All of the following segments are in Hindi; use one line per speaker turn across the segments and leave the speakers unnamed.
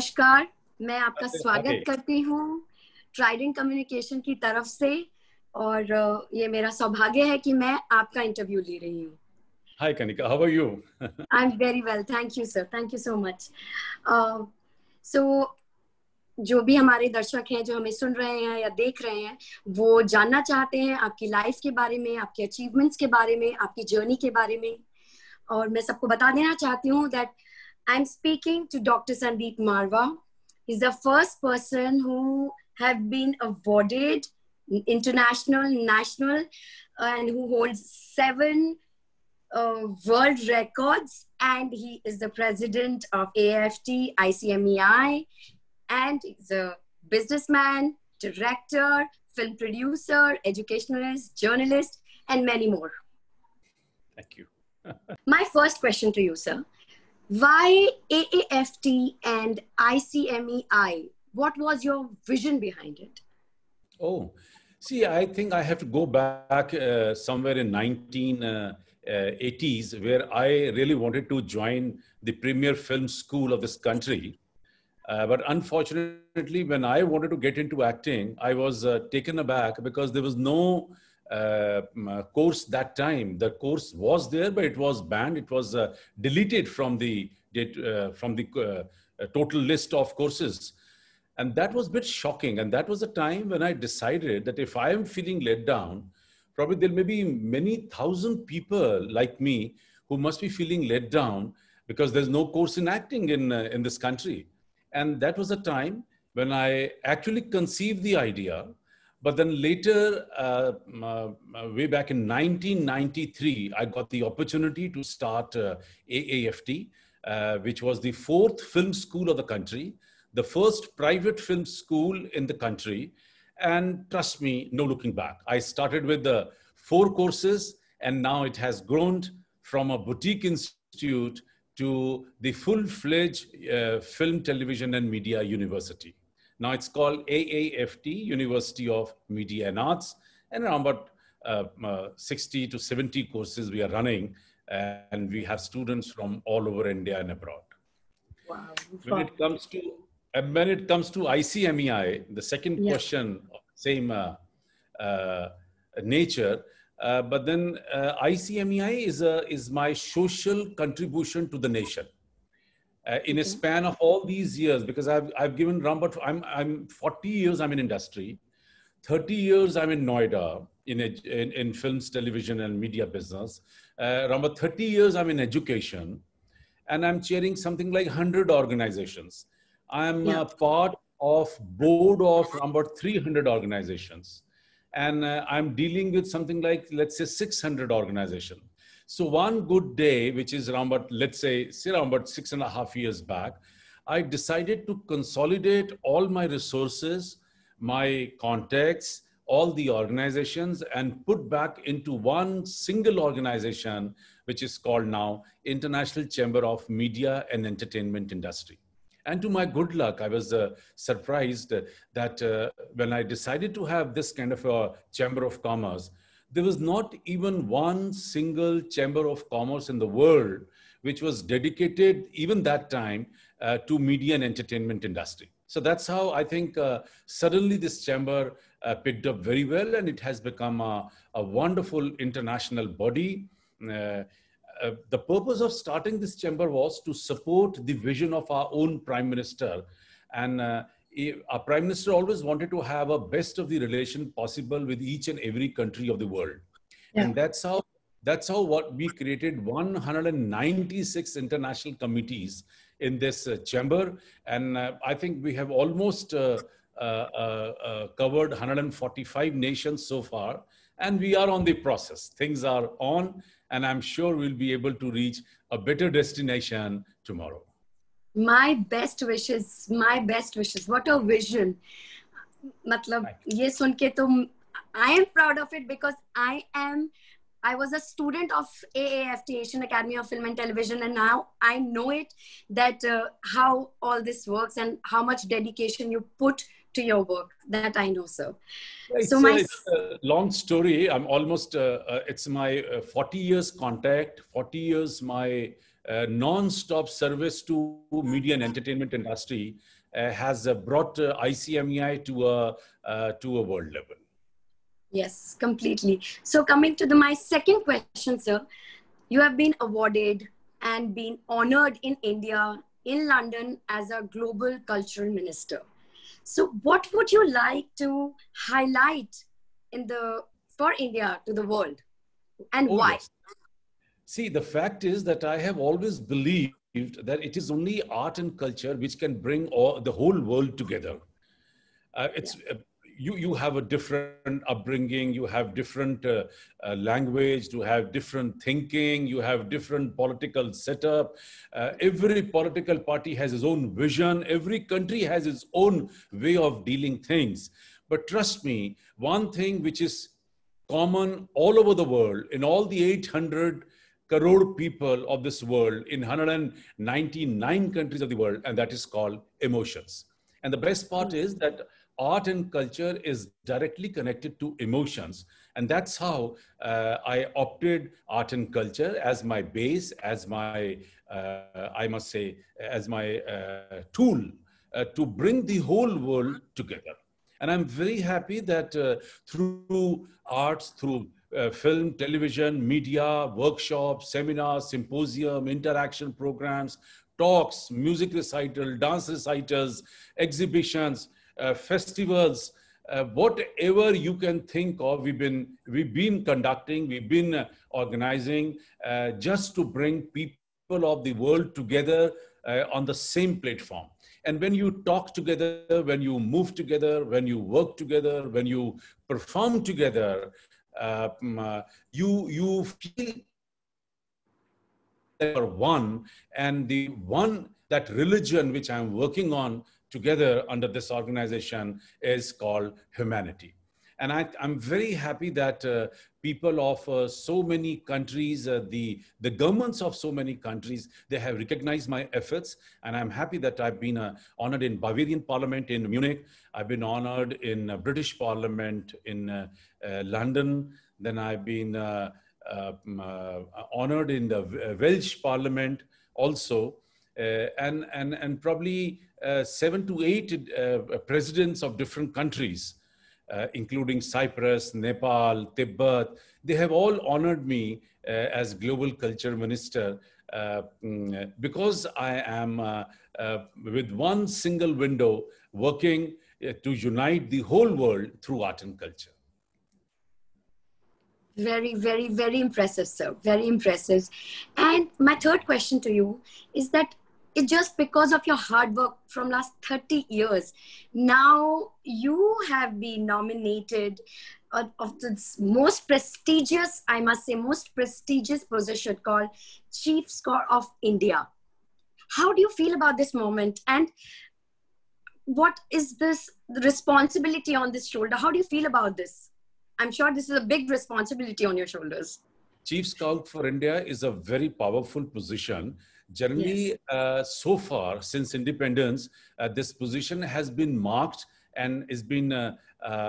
नमस्कार मैं आपका स्वागत करती हूँ ट्राइडेंट कम्युनिकेशन की तरफ से और ये मेरा सौभाग्य है कि मैं आपका इंटरव्यू ले रही हूँ
hi Kanika how are you I
am very well thank you sir thank you so much so जो भी हमारे दर्शक हैं जो हमें सुन रहे हैं या देख रहे हैं वो जानना चाहते हैं आपकी लाइफ के बारे में आपके अचीवमेंट्स के बारे में आपकी जर्नी के बारे में और मैं सबको बता देना चाहती हूँ that I'm speaking to Dr. Sandeep Marwa. He's the first person who have been awarded international, national, and who holds seven uh, world records. And he is the president of AFT, ICMEI, and he's a businessman, director, film producer, educationalist, journalist, and many more. Thank you. My first question to you, sir why AAFT and ICMEI? What was your vision behind it?
Oh, see, I think I have to go back uh, somewhere in 1980s, uh, uh, where I really wanted to join the premier film school of this country. Uh, but unfortunately, when I wanted to get into acting, I was taken aback because there was no um, uh, course that time. The course was there, but it was banned. It was uh, deleted from the uh, from the uh, uh, total list of courses, and that was a bit shocking. And that was the time when I decided that if I am feeling let down, probably there may be many thousand people like me who must be feeling let down because there's no course in acting in in this country. And that was a time when I actually conceived the idea but then later, uh, uh, uh way back in 1993, I got the opportunity to start uh, AAFT, uh, which was the fourth film school of the country, the first private film school in the country. And trust me, no looking back. I started with the four courses, and now it has grown from a boutique institute to the full fledged uh, film, television, and media university. Now it's called AAFT, University of Media and Arts, and around about uh, uh, 60 to 70 courses we are running, and we have students from all over India and abroad. Wow. When it comes to and when it comes to ICMEI, the second yeah. question, same uh, uh, nature, uh, but then ICMEI is a, is my social contribution to the nation uh, in a span of all these years because I've, I've given Rambut, I'm, I'm 40 years I'm in industry, 30 years I'm in Noida in, in, in, films, television and media business. Uh, 30 years I'm in education and I'm chairing something like 100 organizations. I'm yeah. part of board of about 300 organizations. And uh, I'm dealing with something like, let's say 600 organizations. So one good day, which is around about, let's say, say around about six and a half years back, I decided to consolidate all my resources, my contacts, all the organizations and put back into one single organization, which is called now International Chamber of Media and Entertainment Industry. And to my good luck, I was uh, surprised that uh, when I decided to have this kind of a chamber of commerce, there was not even one single chamber of commerce in the world which was dedicated even that time uh, to media and entertainment industry so that's how i think uh, suddenly this chamber uh, picked up very well and it has become a, a wonderful international body uh, uh, the purpose of starting this chamber was to support the vision of our own prime minister and uh, our prime minister always wanted to have a best of the relation possible with each and every country of the world. Yeah. And that's how that's how what we created 196 international committees in this uh, chamber. And uh, I think we have almost uh, uh, uh, uh covered 145 nations so far. And we are on the process. Things are on, and I'm sure we'll be able to reach a better destination tomorrow
my best wishes my best wishes what a vision मतलब right. ये सुन i तो proud of it because i am I was a student of AAFT, Asian Academy of Film and Television, and now I know it that uh, how all this works and how much dedication you put to your work. That I know, sir. so my a,
long story. I'm almost. Uh, uh, it's my uh, 40 years contact. 40 years my non-stop service to media and entertainment industry uh, has uh, brought ICMEI uh, to a, to a world level.
Yes, completely. So coming to the, my second question, sir, you have been awarded and been honored in India, in London as a global cultural minister. So what would you like to highlight in the, for India to the world and oh, why? Yes.
See, the fact is that I have always believed that it is only art and culture which can bring all, the whole world together. Uh, it's yeah. Uh, you. You have a different upbringing. You have different uh, uh, language. You have different thinking. You have different political setup. Uh, every political party has its own vision. Every country has its own way of dealing things. But trust me, one thing which is common all over the world in all the 800 crore people of this world in 199 countries of the world, and that is called emotions. And the best part is that art and culture is directly connected to emotions. And that's how uh, I opted art and culture as my base, as my, uh, I must say, as my uh, tool uh, to bring the whole world together. And I'm very happy that uh, through arts, through uh, film, television, media, workshops, seminars, symposium, interaction programs, talks, music recital, dance recitals, exhibitions, uh, festivals, uh, whatever you can think of, we've been, we've been conducting, we've been uh, organizing uh, just to bring people of the world together on the same platform. And when you talk together, when you move together, when you work together, when you perform together, um, uh, you you feel are one and the one that religion which i'm working on together under this organization is called humanity and I, am very happy that uh, people of uh, so many countries, uh, the, the governments of so many countries, they have recognized my efforts. And I'm happy that I've been uh, honored in Bavarian Parliament in Munich. I've been honored in uh, British Parliament in uh, London. Then I've been um, honored in the Welsh Parliament also. and, and, and probably seven to eight presidents of different countries uh, including Cyprus, Nepal, Tibet. They have all honored me uh, as global culture minister uh, mm, because I am uh, uh, with one single window working uh, to unite the whole world through art and culture.
Very, very, very impressive, sir. Very impressive. And my third question to you is that it's just because of your hard work from last 30 years now you have been nominated uh, of this most prestigious i must say most prestigious position called chief Scout of india how do you feel about this moment and what is this responsibility on this shoulder how do you feel about this i'm sure this is a big responsibility on your shoulders
chief scout for india is a very powerful position Generally, yes. Uh, so far since independence, uh, this position has been marked and is been uh,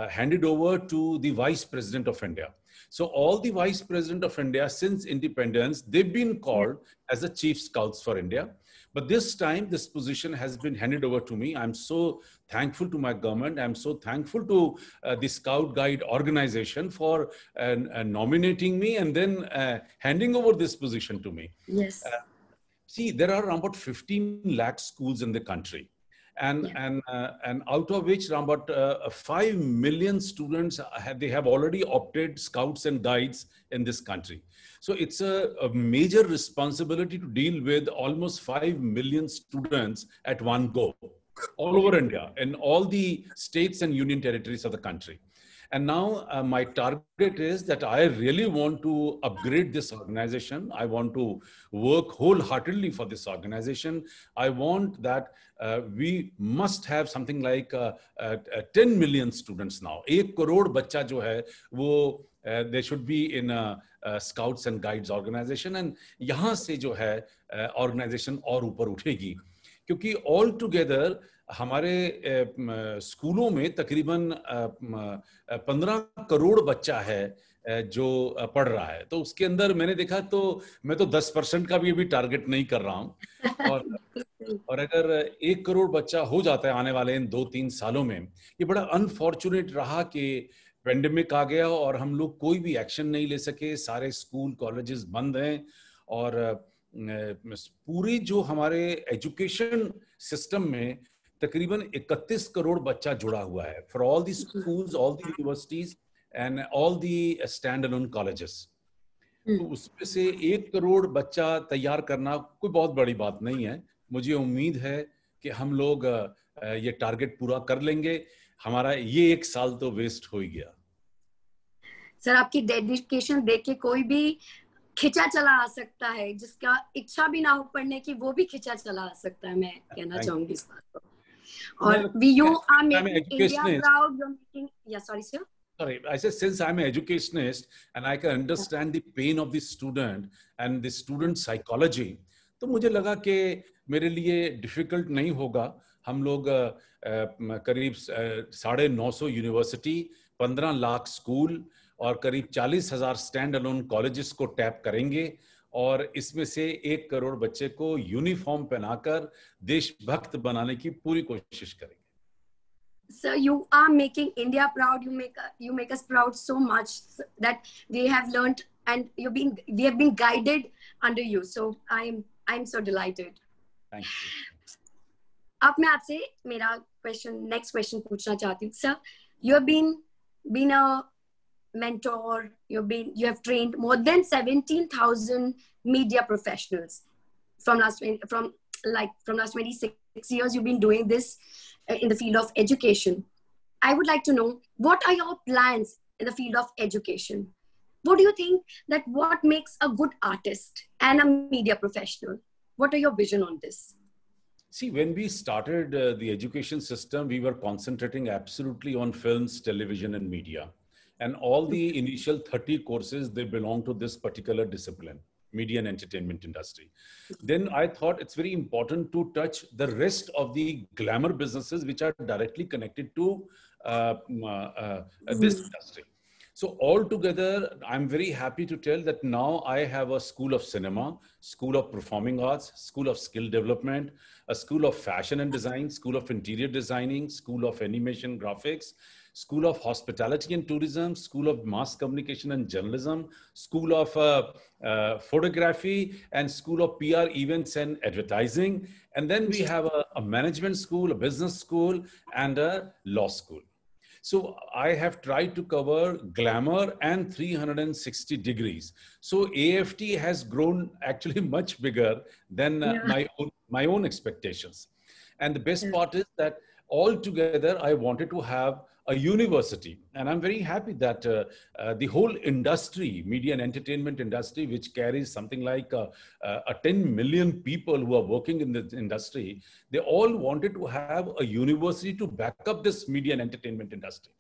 handed over to the Vice President of India. So all the vice president of India since independence, they've been called as the chief scouts for India. But this time, this position has been handed over to me. I'm so thankful to my government. I'm so thankful to uh, the Scout Guide organization for uh, uh, nominating me and then handing over this position to me. Yes. See, there are about 15 lakh schools in the country. And, yeah. and, uh, and out of which about uh, 5 million students, have, they have already opted scouts and guides in this country. So it's a, a major responsibility to deal with almost 5 million students at one go all over India and all the states and union territories of the country. And now uh, my target is that I really want to upgrade this organization. I want to work wholeheartedly for this organization. I want that uh, we must have something like uh, uh, uh 10 million students now. एक crore bacha jo hai, वो uh, they should be in a, a scouts and guides organization and यहाँ से जो है uh, organization और ऊपर उठेगी क्योंकि all together हमारे स्कूलों में तकरीबन पंद्रह करोड़ बच्चा है जो पढ़ रहा है तो उसके अंदर मैंने देखा तो मैं तो दस परसेंट का भी अभी टारगेट नहीं कर रहा हूँ और और अगर एक करोड़ बच्चा हो जाता है आने वाले इन दो तीन सालों में ये बड़ा अनफॉर्चुनेट रहा कि पेंडेमिक आ गया और हम लोग कोई भी एक्शन नहीं ले सके सारे स्कूल कॉलेजेस बंद हैं और पूरी जो हमारे एजुकेशन सिस्टम में तकरीबन 31 करोड़ बच्चा जुड़ा हुआ है for all the schools all the universities and all the stand colleges तो उसमें से एक करोड़ बच्चा तैयार करना कोई बहुत बड़ी बात नहीं है मुझे उम्मीद है कि हम लोग ये टारगेट पूरा कर लेंगे हमारा ये एक साल तो वेस्ट हो ही गया
सर आपकी डेडिकेशन देख के कोई भी खिंचा चला आ सकता है जिसका इच्छा भी ना हो पढ़ने की वो भी खिंचा चला आ सकता है मैं कहना चाहूंगी इस बात को
or we you are making India
proud. You're making yeah. Sorry, sir.
Sorry, I said since I'm an educationist and I can understand yeah. the pain of the student and the student psychology, तो मुझे लगा कि मेरे लिए डिफिकल्ट नहीं होगा हम लोग करीब साढ़े नौ सौ यूनिवर्सिटी पंद्रह लाख स्कूल और करीब चालीस हजार स्टैंड अलोन कॉलेजेस को टैप करेंगे और इसमें से एक करोड़ बच्चे को यूनिफॉर्म पहनाकर देशभक्त बनाने की पूरी कोशिश करेंगे
So you are making India proud. You make uh, you make us proud so much that we have learned and you've been we have been guided under you. So I'm I'm so delighted. Thank you. अब मैं आपसे मेरा क्वेश्चन नेक्स्ट क्वेश्चन पूछना चाहती हूँ sir you have been been a mentor, you've been, you have trained more than 17,000 media professionals from last, from like from last 26 years, you've been doing this uh, in the field of education. I would like to know what are your plans in the field of education? What do you think that what makes a good artist and a media professional? What are your vision on this?
See, when we started uh, the education system, we were concentrating absolutely on films, television, and media and all the initial 30 courses they belong to this particular discipline media and entertainment industry then i thought it's very important to touch the rest of the glamour businesses which are directly connected to uh, uh, uh, this mm-hmm. industry so altogether, I'm very happy to tell that now I have a school of cinema, school of performing arts, school of skill development, a school of fashion and design, school of interior designing, school of animation graphics, School of Hospitality and Tourism, School of Mass Communication and Journalism, School of uh, uh, Photography, and School of PR Events and Advertising. And then we have a, a management school, a business school, and a law school. So I have tried to cover glamour and 360 degrees. So AFT has grown actually much bigger than uh, yeah. my own my own expectations. And the best yeah. part is that altogether, I wanted to have a university. And I'm very happy that uh, uh, the whole industry, media and entertainment industry, which carries something like uh, uh a 10 million people who are working in this industry, they all wanted to have a university to back up this media and entertainment industry.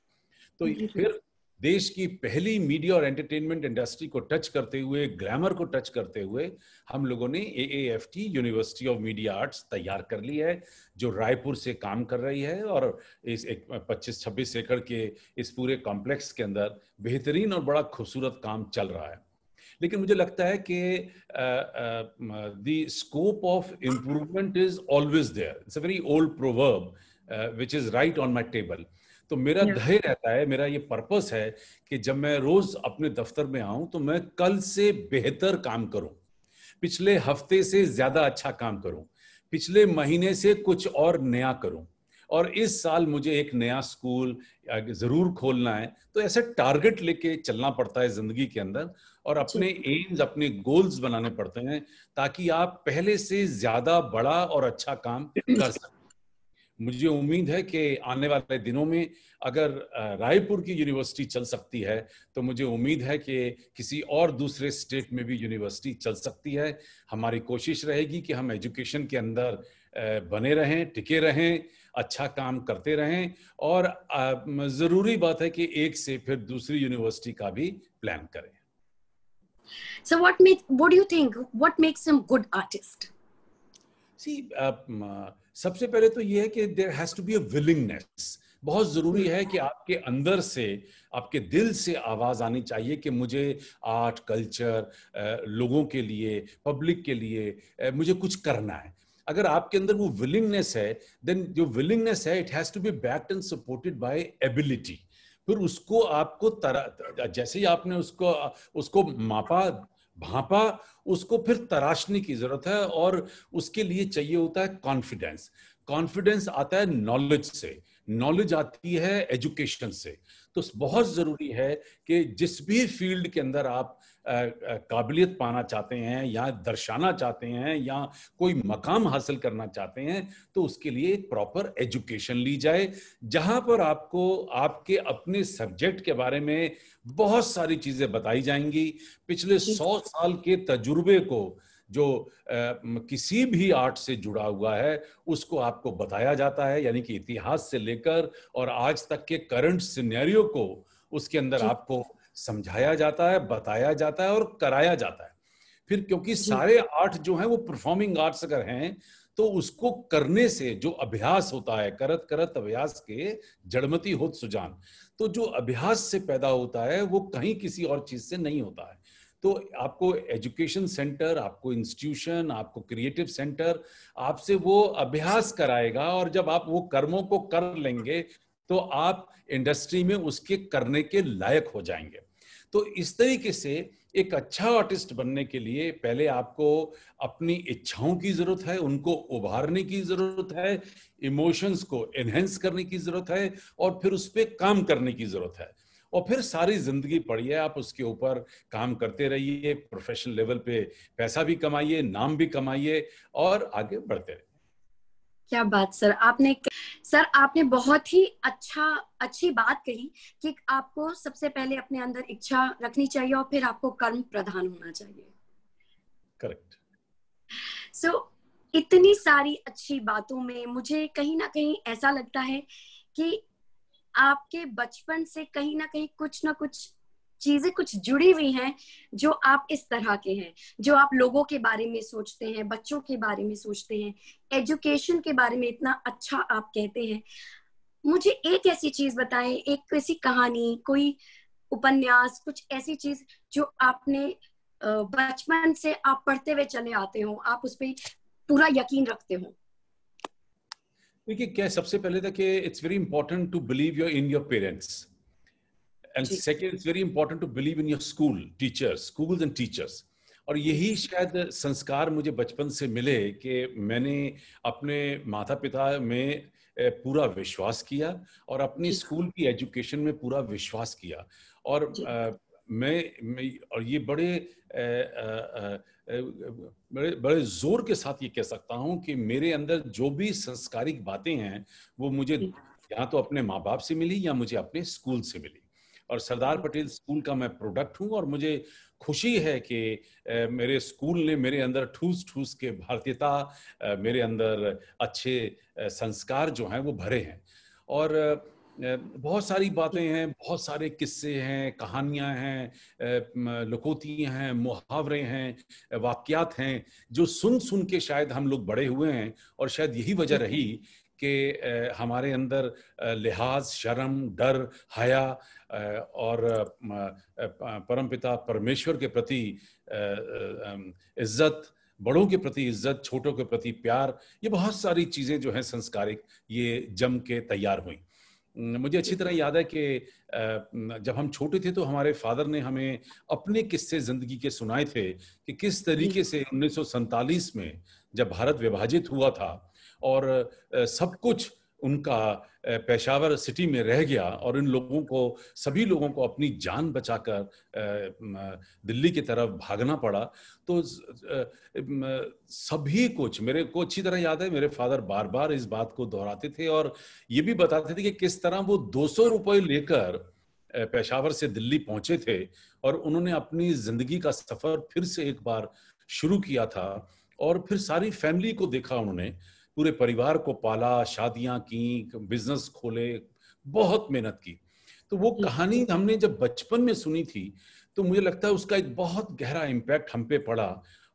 So here, देश की पहली मीडिया और एंटरटेनमेंट इंडस्ट्री को टच करते हुए ग्लैमर को टच करते हुए हम लोगों ने a university of media arts तैयार कर ली है जो रायपुर से काम कर रही है और इस एक पच्चीस छब्बीस एकड़ के इस पूरे कॉम्प्लेक्स के अंदर बेहतरीन और बड़ा खूबसूरत काम चल रहा है लेकिन मुझे लगता है कि the scope of improvement is always there it's a very old proverb which is right on my table तो मेरा धैर्य रहता है मेरा ये पर्पस है कि जब मैं रोज अपने दफ्तर में आऊं तो मैं कल से बेहतर काम करूं पिछले हफ्ते से ज्यादा अच्छा काम करूं पिछले महीने से कुछ और नया करूं और इस साल मुझे एक नया स्कूल जरूर खोलना है तो ऐसे टारगेट लेके चलना पड़ता है जिंदगी के अंदर और अपने एम्स अपने गोल्स बनाने पड़ते हैं ताकि आप पहले से ज्यादा बड़ा और अच्छा काम कर सकें मुझे उम्मीद है कि आने वाले दिनों में अगर रायपुर की यूनिवर्सिटी चल सकती है तो मुझे उम्मीद है कि किसी और दूसरे स्टेट में भी यूनिवर्सिटी चल सकती है हमारी कोशिश रहेगी कि हम एजुकेशन के अंदर बने रहें टिके रहें अच्छा काम करते रहें और ज़रूरी बात है कि एक से फिर दूसरी यूनिवर्सिटी का भी प्लान करें
so what make what do think think? Makes um good artist
see uh, सबसे पहले तो ये है कि there has to be a willingness बहुत जरूरी है कि आपके अंदर से आपके दिल से आवाज आनी चाहिए कि मुझे आर्ट कल्चर लोगों के लिए पब्लिक के लिए मुझे कुछ करना है अगर आपके अंदर वो विलिंगनेस है देन जो विलिंगनेस है it has to be backed and supported by ability फिर उसको आपको तरह जैसे ही आपने उसको उसको मापा भापा उसको फिर तराशने की जरूरत है और उसके लिए चाहिए होता है कॉन्फिडेंस कॉन्फिडेंस आता है नॉलेज से नॉलेज आती है एजुकेशन से तो बहुत ज़रूरी है कि जिस भी फील्ड के अंदर आप काबिलियत पाना चाहते हैं या दर्शाना चाहते हैं या कोई मकाम हासिल करना चाहते हैं तो उसके लिए एक प्रॉपर एजुकेशन ली जाए जहां पर आपको आपके अपने सब्जेक्ट के बारे में बहुत सारी चीज़ें बताई जाएंगी पिछले सौ साल के तजुर्बे को जो किसी भी आर्ट से जुड़ा हुआ है उसको आपको बताया जाता है यानी कि इतिहास से लेकर और आज तक के करंट सिनेरियो को उसके अंदर आपको समझाया जाता है बताया जाता है और कराया जाता है फिर क्योंकि सारे आर्ट जो है वो परफॉर्मिंग आर्ट्स अगर हैं तो उसको करने से जो अभ्यास होता है करत करत अभ्यास के जड़मती होत सुजान तो जो अभ्यास से पैदा होता है वो कहीं किसी और चीज से नहीं होता है तो आपको एजुकेशन सेंटर आपको इंस्टीट्यूशन आपको क्रिएटिव सेंटर आपसे वो अभ्यास कराएगा और जब आप वो कर्मों को कर लेंगे तो आप इंडस्ट्री में उसके करने के लायक हो जाएंगे तो इस तरीके से एक अच्छा आर्टिस्ट बनने के लिए पहले आपको अपनी इच्छाओं की जरूरत है उनको उभारने की जरूरत है इमोशंस को एनहेंस करने की जरूरत है और फिर उस पर काम करने की जरूरत है और फिर सारी जिंदगी पढ़िए आप उसके ऊपर काम करते रहिए प्रोफेशनल लेवल पे पैसा भी कमाइए नाम भी कमाइए और आगे बढ़ते रहिए
क्या बात सर आपने सर आपने बहुत ही अच्छा अच्छी बात कही कि आपको सबसे पहले अपने अंदर इच्छा रखनी चाहिए और फिर आपको कर्म प्रधान होना चाहिए करेक्ट सो so, इतनी सारी अच्छी बातों में मुझे कहीं ना कहीं ऐसा लगता है कि आपके बचपन से कहीं ना कहीं कुछ ना कुछ चीजें कुछ जुड़ी हुई हैं जो आप इस तरह के हैं जो आप लोगों के बारे में सोचते हैं बच्चों के बारे में सोचते हैं एजुकेशन के बारे में इतना अच्छा आप कहते हैं मुझे एक ऐसी चीज बताएं एक ऐसी कहानी कोई उपन्यास कुछ ऐसी चीज जो आपने बचपन से आप पढ़ते हुए चले आते हो आप उस पर पूरा यकीन रखते हो
देखिए क्या सबसे पहले था तो कि it's very important to believe your in your parents and second it's very important to believe in your school teachers school and teachers और यही शायद संस्कार मुझे बचपन से मिले कि मैंने अपने माता पिता में पूरा विश्वास किया और अपनी स्कूल की एजुकेशन में पूरा विश्वास किया और आ, मैं, मैं और ये बड़े आ, आ, आ, बड़े बड़े जोर के साथ ये कह सकता हूँ कि मेरे अंदर जो भी संस्कारिक बातें हैं वो मुझे या तो अपने माँ बाप से मिली या मुझे अपने स्कूल से मिली और सरदार पटेल स्कूल का मैं प्रोडक्ट हूँ और मुझे खुशी है कि मेरे स्कूल ने मेरे अंदर ठूस ठूस के भारतीयता मेरे अंदर अच्छे संस्कार जो हैं वो भरे हैं और बहुत सारी बातें हैं बहुत सारे किस्से हैं कहानियां हैं लकोतियाँ हैं मुहावरे हैं वाक्यात हैं जो सुन सुन के शायद हम लोग बड़े हुए हैं और शायद यही वजह रही कि हमारे अंदर लिहाज शर्म डर हया और परमपिता परमेश्वर के प्रति इज्जत बड़ों के प्रति इज्जत छोटों के प्रति प्यार ये बहुत सारी चीज़ें जो हैं संस्कारिक ये जम के तैयार हुई मुझे अच्छी तरह याद है कि जब हम छोटे थे तो हमारे फादर ने हमें अपने किस्से जिंदगी के सुनाए थे कि किस तरीके से उन्नीस में जब भारत विभाजित हुआ था और सब कुछ उनका पेशावर सिटी में रह गया और इन लोगों को सभी लोगों को अपनी जान बचाकर दिल्ली की तरफ भागना पड़ा तो सभी कुछ मेरे को अच्छी तरह याद है मेरे फादर बार बार इस बात को दोहराते थे और ये भी बताते थे कि किस तरह वो दो सौ लेकर पेशावर से दिल्ली पहुंचे थे और उन्होंने अपनी जिंदगी का सफर फिर से एक बार शुरू किया था और फिर सारी फैमिली को देखा उन्होंने पूरे परिवार को पाला शादियां की बिजनेस खोले बहुत मेहनत की तो वो कहानी हमने जब बचपन में सुनी थी तो मुझे लगता है उसका एक बहुत गहरा इम्पैक्ट हम पे पड़ा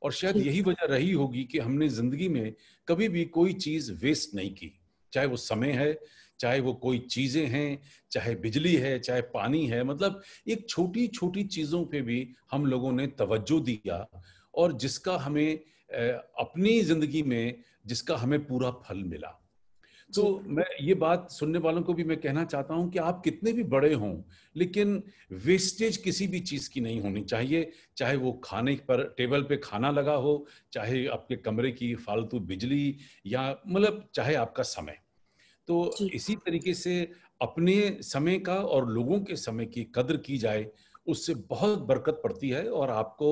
और शायद यही वजह रही होगी कि हमने जिंदगी में कभी भी कोई चीज वेस्ट नहीं की चाहे वो समय है चाहे वो कोई चीजें हैं चाहे बिजली है चाहे पानी है मतलब एक छोटी छोटी चीजों पे भी हम लोगों ने तवज्जो दिया और जिसका हमें अपनी जिंदगी में जिसका हमें पूरा फल मिला तो मैं ये बात सुनने वालों को भी मैं कहना चाहता हूं कि आप कितने भी बड़े हों लेकिन वेस्टेज किसी भी चीज की नहीं होनी चाहिए चाहे वो खाने पर टेबल पे खाना लगा हो चाहे आपके कमरे की फालतू बिजली या मतलब चाहे आपका समय तो इसी तरीके से अपने समय का और लोगों के समय की कदर की जाए उससे बहुत बरकत पड़ती है और आपको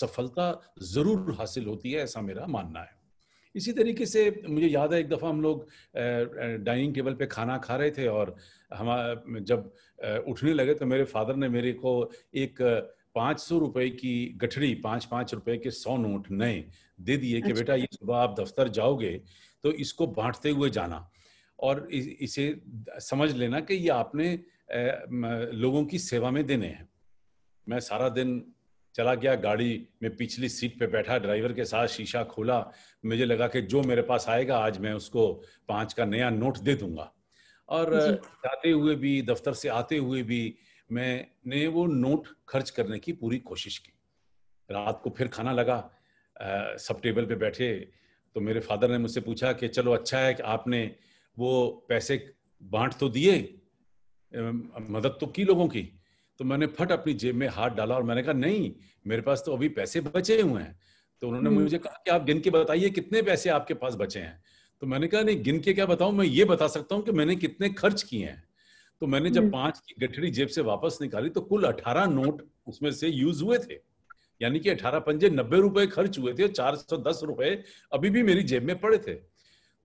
सफलता जरूर हासिल होती है ऐसा मेरा मानना है इसी तरीके से मुझे याद है एक दफ़ा हम लोग डाइनिंग टेबल पे खाना खा रहे थे और हम जब उठने लगे तो मेरे फादर ने मेरे को एक पाँच सौ रुपये की गठड़ी पाँच पाँच रुपये के सौ नोट नए दे दिए कि बेटा अच्छा। ये सुबह आप दफ्तर जाओगे तो इसको बांटते हुए जाना और इसे समझ लेना कि ये आपने लोगों की सेवा में देने हैं मैं सारा दिन चला गया गाड़ी में पिछली सीट पे बैठा ड्राइवर के साथ शीशा खोला मुझे लगा कि जो मेरे पास आएगा आज मैं उसको पांच का नया नोट दे दूंगा और जाते हुए भी दफ्तर से आते हुए भी मैंने वो नोट खर्च करने की पूरी कोशिश की रात को फिर खाना लगा आ, सब टेबल पे बैठे तो मेरे फादर ने मुझसे पूछा कि चलो अच्छा है कि आपने वो पैसे बांट तो दिए मदद तो की लोगों की तो मैंने फट अपनी जेब में हाथ डाला और मैंने कहा नहीं मेरे पास तो अभी पैसे बचे हुए हैं तो उन्होंने हम्म। मुझे कहा कि आप गिन के बताइए कितने पैसे आपके पास बचे हैं तो मैंने कहा नहीं गिन के क्या बताऊं मैं ये बता सकता हूं कि मैंने कितने खर्च किए हैं तो मैंने जब हम्म। पांच की गठरी जेब से वापस निकाली तो कुल अठारह नोट उसमें से यूज हुए थे यानी कि अठारह पंजे नब्बे रुपए खर्च हुए थे चार सौ दस रुपए अभी भी मेरी जेब में पड़े थे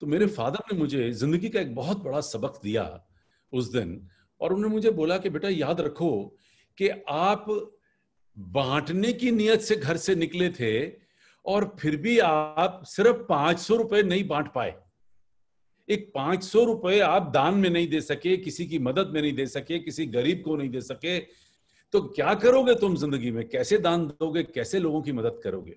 तो मेरे फादर ने मुझे जिंदगी का एक बहुत बड़ा सबक दिया उस दिन और उन्होंने मुझे बोला कि बेटा याद रखो कि आप बांटने की नियत से घर से निकले थे और फिर भी आप सिर्फ पांच सौ रुपए नहीं बांट पाए एक पांच सौ रुपए आप दान में नहीं दे सके किसी की मदद में नहीं दे सके किसी गरीब को नहीं दे सके तो क्या करोगे तुम जिंदगी में कैसे दान दोगे कैसे लोगों की मदद करोगे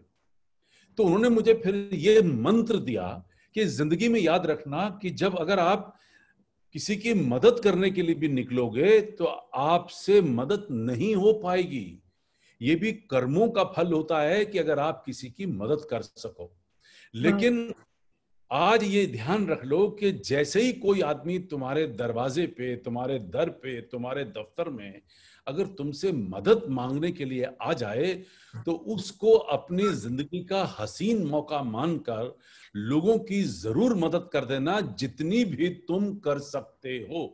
तो उन्होंने मुझे फिर ये मंत्र दिया कि जिंदगी में याद रखना कि जब अगर आप किसी की मदद करने के लिए भी निकलोगे तो आपसे मदद नहीं हो पाएगी ये भी कर्मों का फल होता है कि अगर आप किसी की मदद कर सको लेकिन हाँ। आज ये ध्यान रख लो कि जैसे ही कोई आदमी तुम्हारे दरवाजे पे तुम्हारे दर पे तुम्हारे दफ्तर में अगर तुमसे मदद मांगने के लिए आ जाए तो उसको अपनी जिंदगी का हसीन मौका मानकर लोगों की जरूर मदद कर देना जितनी भी तुम कर सकते हो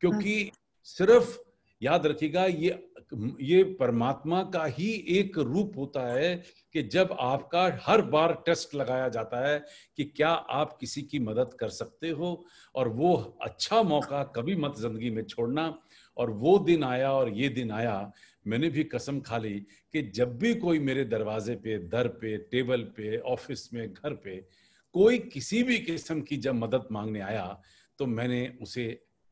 क्योंकि हाँ। सिर्फ याद रखिएगा ये ये परमात्मा का ही एक रूप होता है कि जब आपका हर बार टेस्ट लगाया जाता है कि क्या आप किसी की मदद कर सकते हो और वो अच्छा मौका कभी मत जिंदगी में छोड़ना और वो दिन आया और ये दिन आया मैंने भी कसम खा ली कि जब भी कोई मेरे दरवाजे पे दर पे टेबल पे ऑफिस में घर पे कोई किसी भी किस्म की जब मदद मांगने आया तो मैंने उसे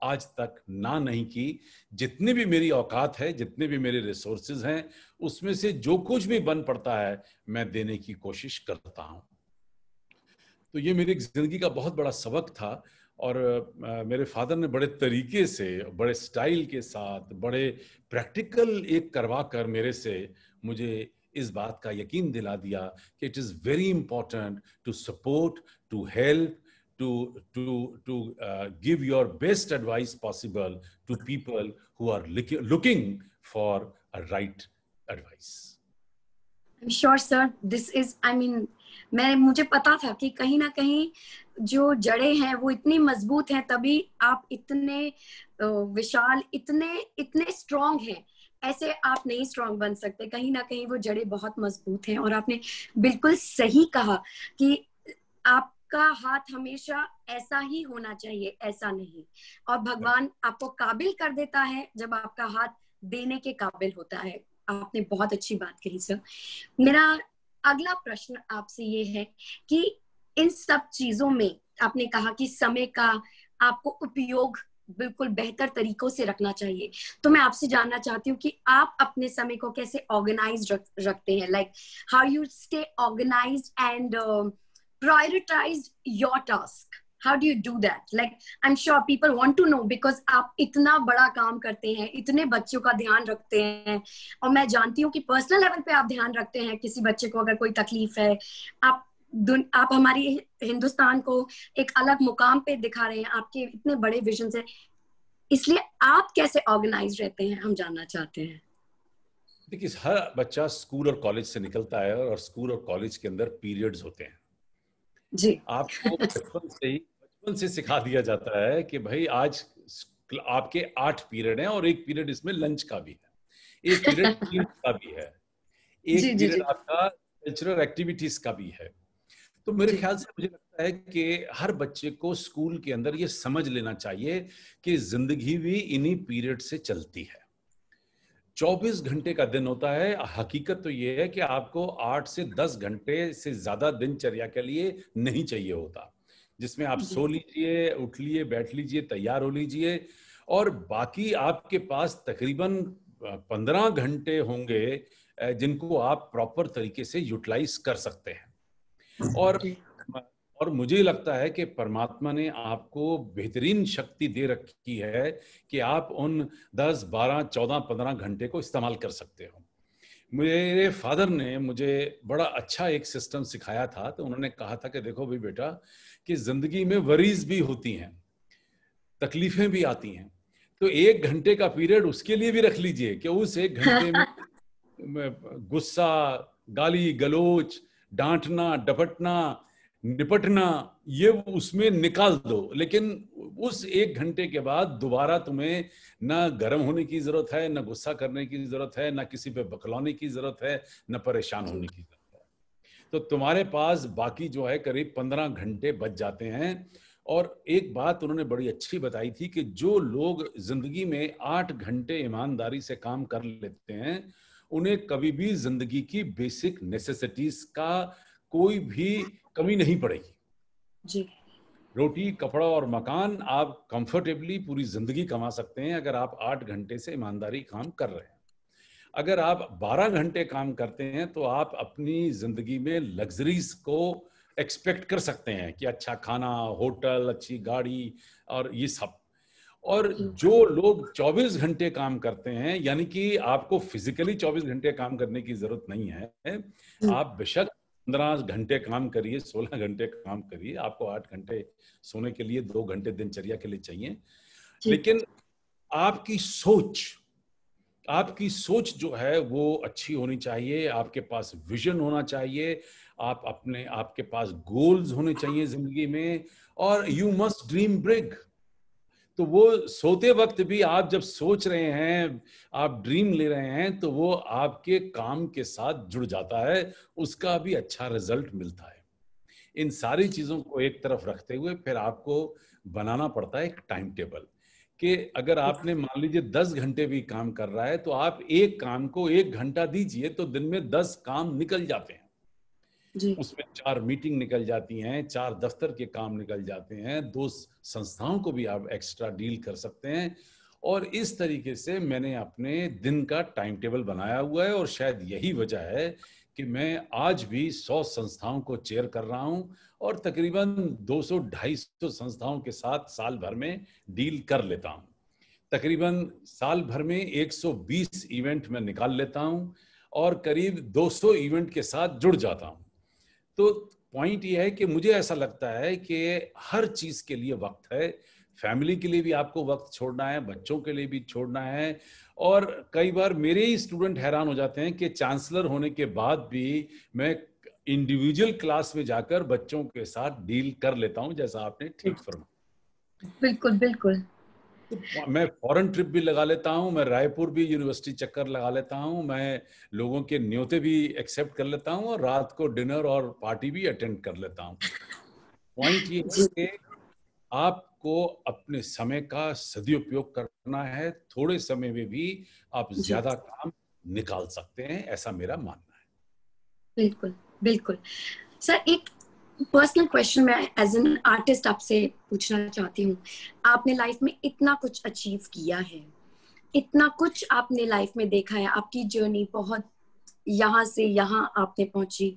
आज तक ना नहीं की जितनी भी मेरी औकात है जितने भी मेरे रिसोर्सेज हैं उसमें से जो कुछ भी बन पड़ता है मैं देने की कोशिश करता हूं तो ये मेरी जिंदगी का बहुत बड़ा सबक था और मेरे फादर ने बड़े तरीके से बड़े स्टाइल के साथ बड़े प्रैक्टिकल एक करवा कर मेरे से मुझे इस बात का यकीन दिला दिया कि it is very important to support to help to, to, to uh, give your best advice possible to people who are looking looking for a right advice.
I'm sure, sir. This is, I mean, मैं मुझे पता था कि कहीं ना कहीं जो जड़े हैं वो इतनी मजबूत हैं तभी आप इतने विशाल इतने इतने स्ट्रांग हैं ऐसे आप नहीं स्ट्रांग बन सकते कहीं ना कहीं वो जड़े बहुत मजबूत हैं और आपने बिल्कुल सही कहा कि आप का हाथ हमेशा ऐसा ही होना चाहिए ऐसा नहीं और भगवान आपको काबिल कर देता है जब आपका हाथ देने के काबिल होता है आपने बहुत अच्छी बात कही सर मेरा अगला प्रश्न आपसे ये है कि इन सब चीजों में आपने कहा कि समय का आपको उपयोग बिल्कुल बेहतर तरीकों से रखना चाहिए तो मैं आपसे जानना चाहती हूँ कि आप अपने समय को कैसे ऑर्गेनाइज रख, रखते हैं like how you stay organise and prioritized your task how do you do that like i'm sure people want to know because आप इतना बड़ा काम करते हैं इतने बच्चों का ध्यान रखते हैं और मैं जानती हूँ कि पर्सनल लेवल पे आप ध्यान रखते हैं किसी बच्चे को अगर कोई तकलीफ है आप आप हमारी हिंदुस्तान को एक अलग मुकाम पे दिखा रहे हैं आपके इतने बड़े विजन से इसलिए आप कैसे ऑर्गेनाइज रहते हैं हम जानना चाहते हैं
देखिए हर बच्चा स्कूल और कॉलेज से निकलता है और स्कूल और कॉलेज के अंदर पीरियड्स होते हैं जी आपको बचपन से ही बचपन से सिखा दिया जाता है कि भाई आज आपके आठ पीरियड हैं और एक पीरियड इसमें लंच का भी है एक पीरियड का भी है एक पीरियड आपका कल्चरल एक्टिविटीज का भी है तो मेरे ख्याल से मुझे लगता है कि हर बच्चे को स्कूल के अंदर ये समझ लेना चाहिए कि जिंदगी भी इन्हीं पीरियड से चलती है 24 घंटे का दिन होता है हकीकत तो यह है कि आपको 8 से 10 घंटे से ज्यादा दिनचर्या के लिए नहीं चाहिए होता जिसमें आप सो लीजिए उठ लिए बैठ लीजिए तैयार हो लीजिए और बाकी आपके पास तकरीबन 15 घंटे होंगे जिनको आप प्रॉपर तरीके से यूटिलाइज कर सकते हैं और और मुझे लगता है कि परमात्मा ने आपको बेहतरीन शक्ति दे रखी है कि आप उन 10, 12, 14, 15 घंटे को इस्तेमाल कर सकते हो मेरे फादर ने मुझे बड़ा अच्छा एक सिस्टम सिखाया था तो उन्होंने कहा था कि देखो भाई बेटा कि जिंदगी में वरीज भी होती हैं तकलीफें भी आती हैं तो एक घंटे का पीरियड उसके लिए भी रख लीजिए कि उस एक घंटे में गुस्सा गाली गलोच डांटना डपटना निपटना ये उसमें निकाल दो लेकिन उस एक घंटे के बाद दोबारा तुम्हें ना गर्म होने की जरूरत है ना गुस्सा करने की जरूरत है ना किसी पे बकलाने की जरूरत है ना परेशान होने की जरूरत है तो तुम्हारे पास बाकी जो है करीब पंद्रह घंटे बच जाते हैं और एक बात उन्होंने बड़ी अच्छी बताई थी कि जो लोग जिंदगी में आठ घंटे ईमानदारी से काम कर लेते हैं उन्हें कभी भी जिंदगी की बेसिक नेसेसिटीज का कोई भी कमी नहीं पड़ेगी जी रोटी कपड़ा और मकान आप कंफर्टेबली पूरी जिंदगी कमा सकते हैं अगर आप आठ घंटे से ईमानदारी काम कर रहे हैं अगर आप बारह घंटे काम करते हैं तो आप अपनी जिंदगी में लग्जरीज को एक्सपेक्ट कर सकते हैं कि अच्छा खाना होटल अच्छी गाड़ी और ये सब और जो लोग 24 घंटे काम करते हैं यानी कि आपको फिजिकली 24 घंटे काम करने की जरूरत नहीं है आप बेशक पंद्रह घंटे काम करिए सोलह घंटे काम करिए आपको आठ घंटे सोने के लिए दो घंटे दिनचर्या के लिए चाहिए लेकिन आपकी सोच आपकी सोच जो है वो अच्छी होनी चाहिए आपके पास विजन होना चाहिए आप अपने आपके पास गोल्स होने चाहिए जिंदगी में और यू मस्ट ड्रीम ब्रिग तो वो सोते वक्त भी आप जब सोच रहे हैं आप ड्रीम ले रहे हैं तो वो आपके काम के साथ जुड़ जाता है उसका भी अच्छा रिजल्ट मिलता है इन सारी चीज़ों को एक तरफ रखते हुए फिर आपको बनाना पड़ता है एक टाइम टेबल कि अगर आपने मान लीजिए दस घंटे भी काम कर रहा है तो आप एक काम को एक घंटा दीजिए तो दिन में दस काम निकल जाते हैं उसमें चार मीटिंग निकल जाती हैं चार दफ्तर के काम निकल जाते हैं दो संस्थाओं को भी आप एक्स्ट्रा डील कर सकते हैं और इस तरीके से मैंने अपने दिन का टाइम टेबल बनाया हुआ है और शायद यही वजह है कि मैं आज भी सौ संस्थाओं को चेयर कर रहा हूं और तकरीबन 200-250 संस्थाओं के साथ साल भर में डील कर लेता हूं तकरीबन साल भर में 120 इवेंट मैं निकाल लेता हूं और करीब 200 इवेंट के साथ जुड़ जाता हूं तो पॉइंट ये है कि मुझे ऐसा लगता है कि हर चीज के लिए वक्त है फैमिली के लिए भी आपको वक्त छोड़ना है बच्चों के लिए भी छोड़ना है और कई बार मेरे ही स्टूडेंट हैरान हो जाते हैं कि चांसलर होने के बाद भी मैं इंडिविजुअल क्लास में जाकर बच्चों के साथ डील कर लेता हूं जैसा आपने ठीक फरमा
बिल्कुल बिल्कुल तो मैं
फॉरेन ट्रिप भी लगा लेता हूँ मैं रायपुर भी यूनिवर्सिटी चक्कर लगा लेता हूँ मैं लोगों के न्योते भी एक्सेप्ट कर लेता हूँ और रात को डिनर और पार्टी भी अटेंड कर लेता हूँ पॉइंट ये है कि आपको अपने समय का सदुपयोग करना है थोड़े समय में भी आप ज्यादा काम निकाल सकते हैं ऐसा मेरा मानना है
बिल्कुल बिल्कुल सर एक पर्सनल क्वेश्चन मैं एज एन आर्टिस्ट आपसे पूछना चाहती हूँ आपने लाइफ में इतना कुछ अचीव किया है इतना कुछ आपने लाइफ में देखा है आपकी जर्नी बहुत यहाँ से यहाँ आपने पहुंची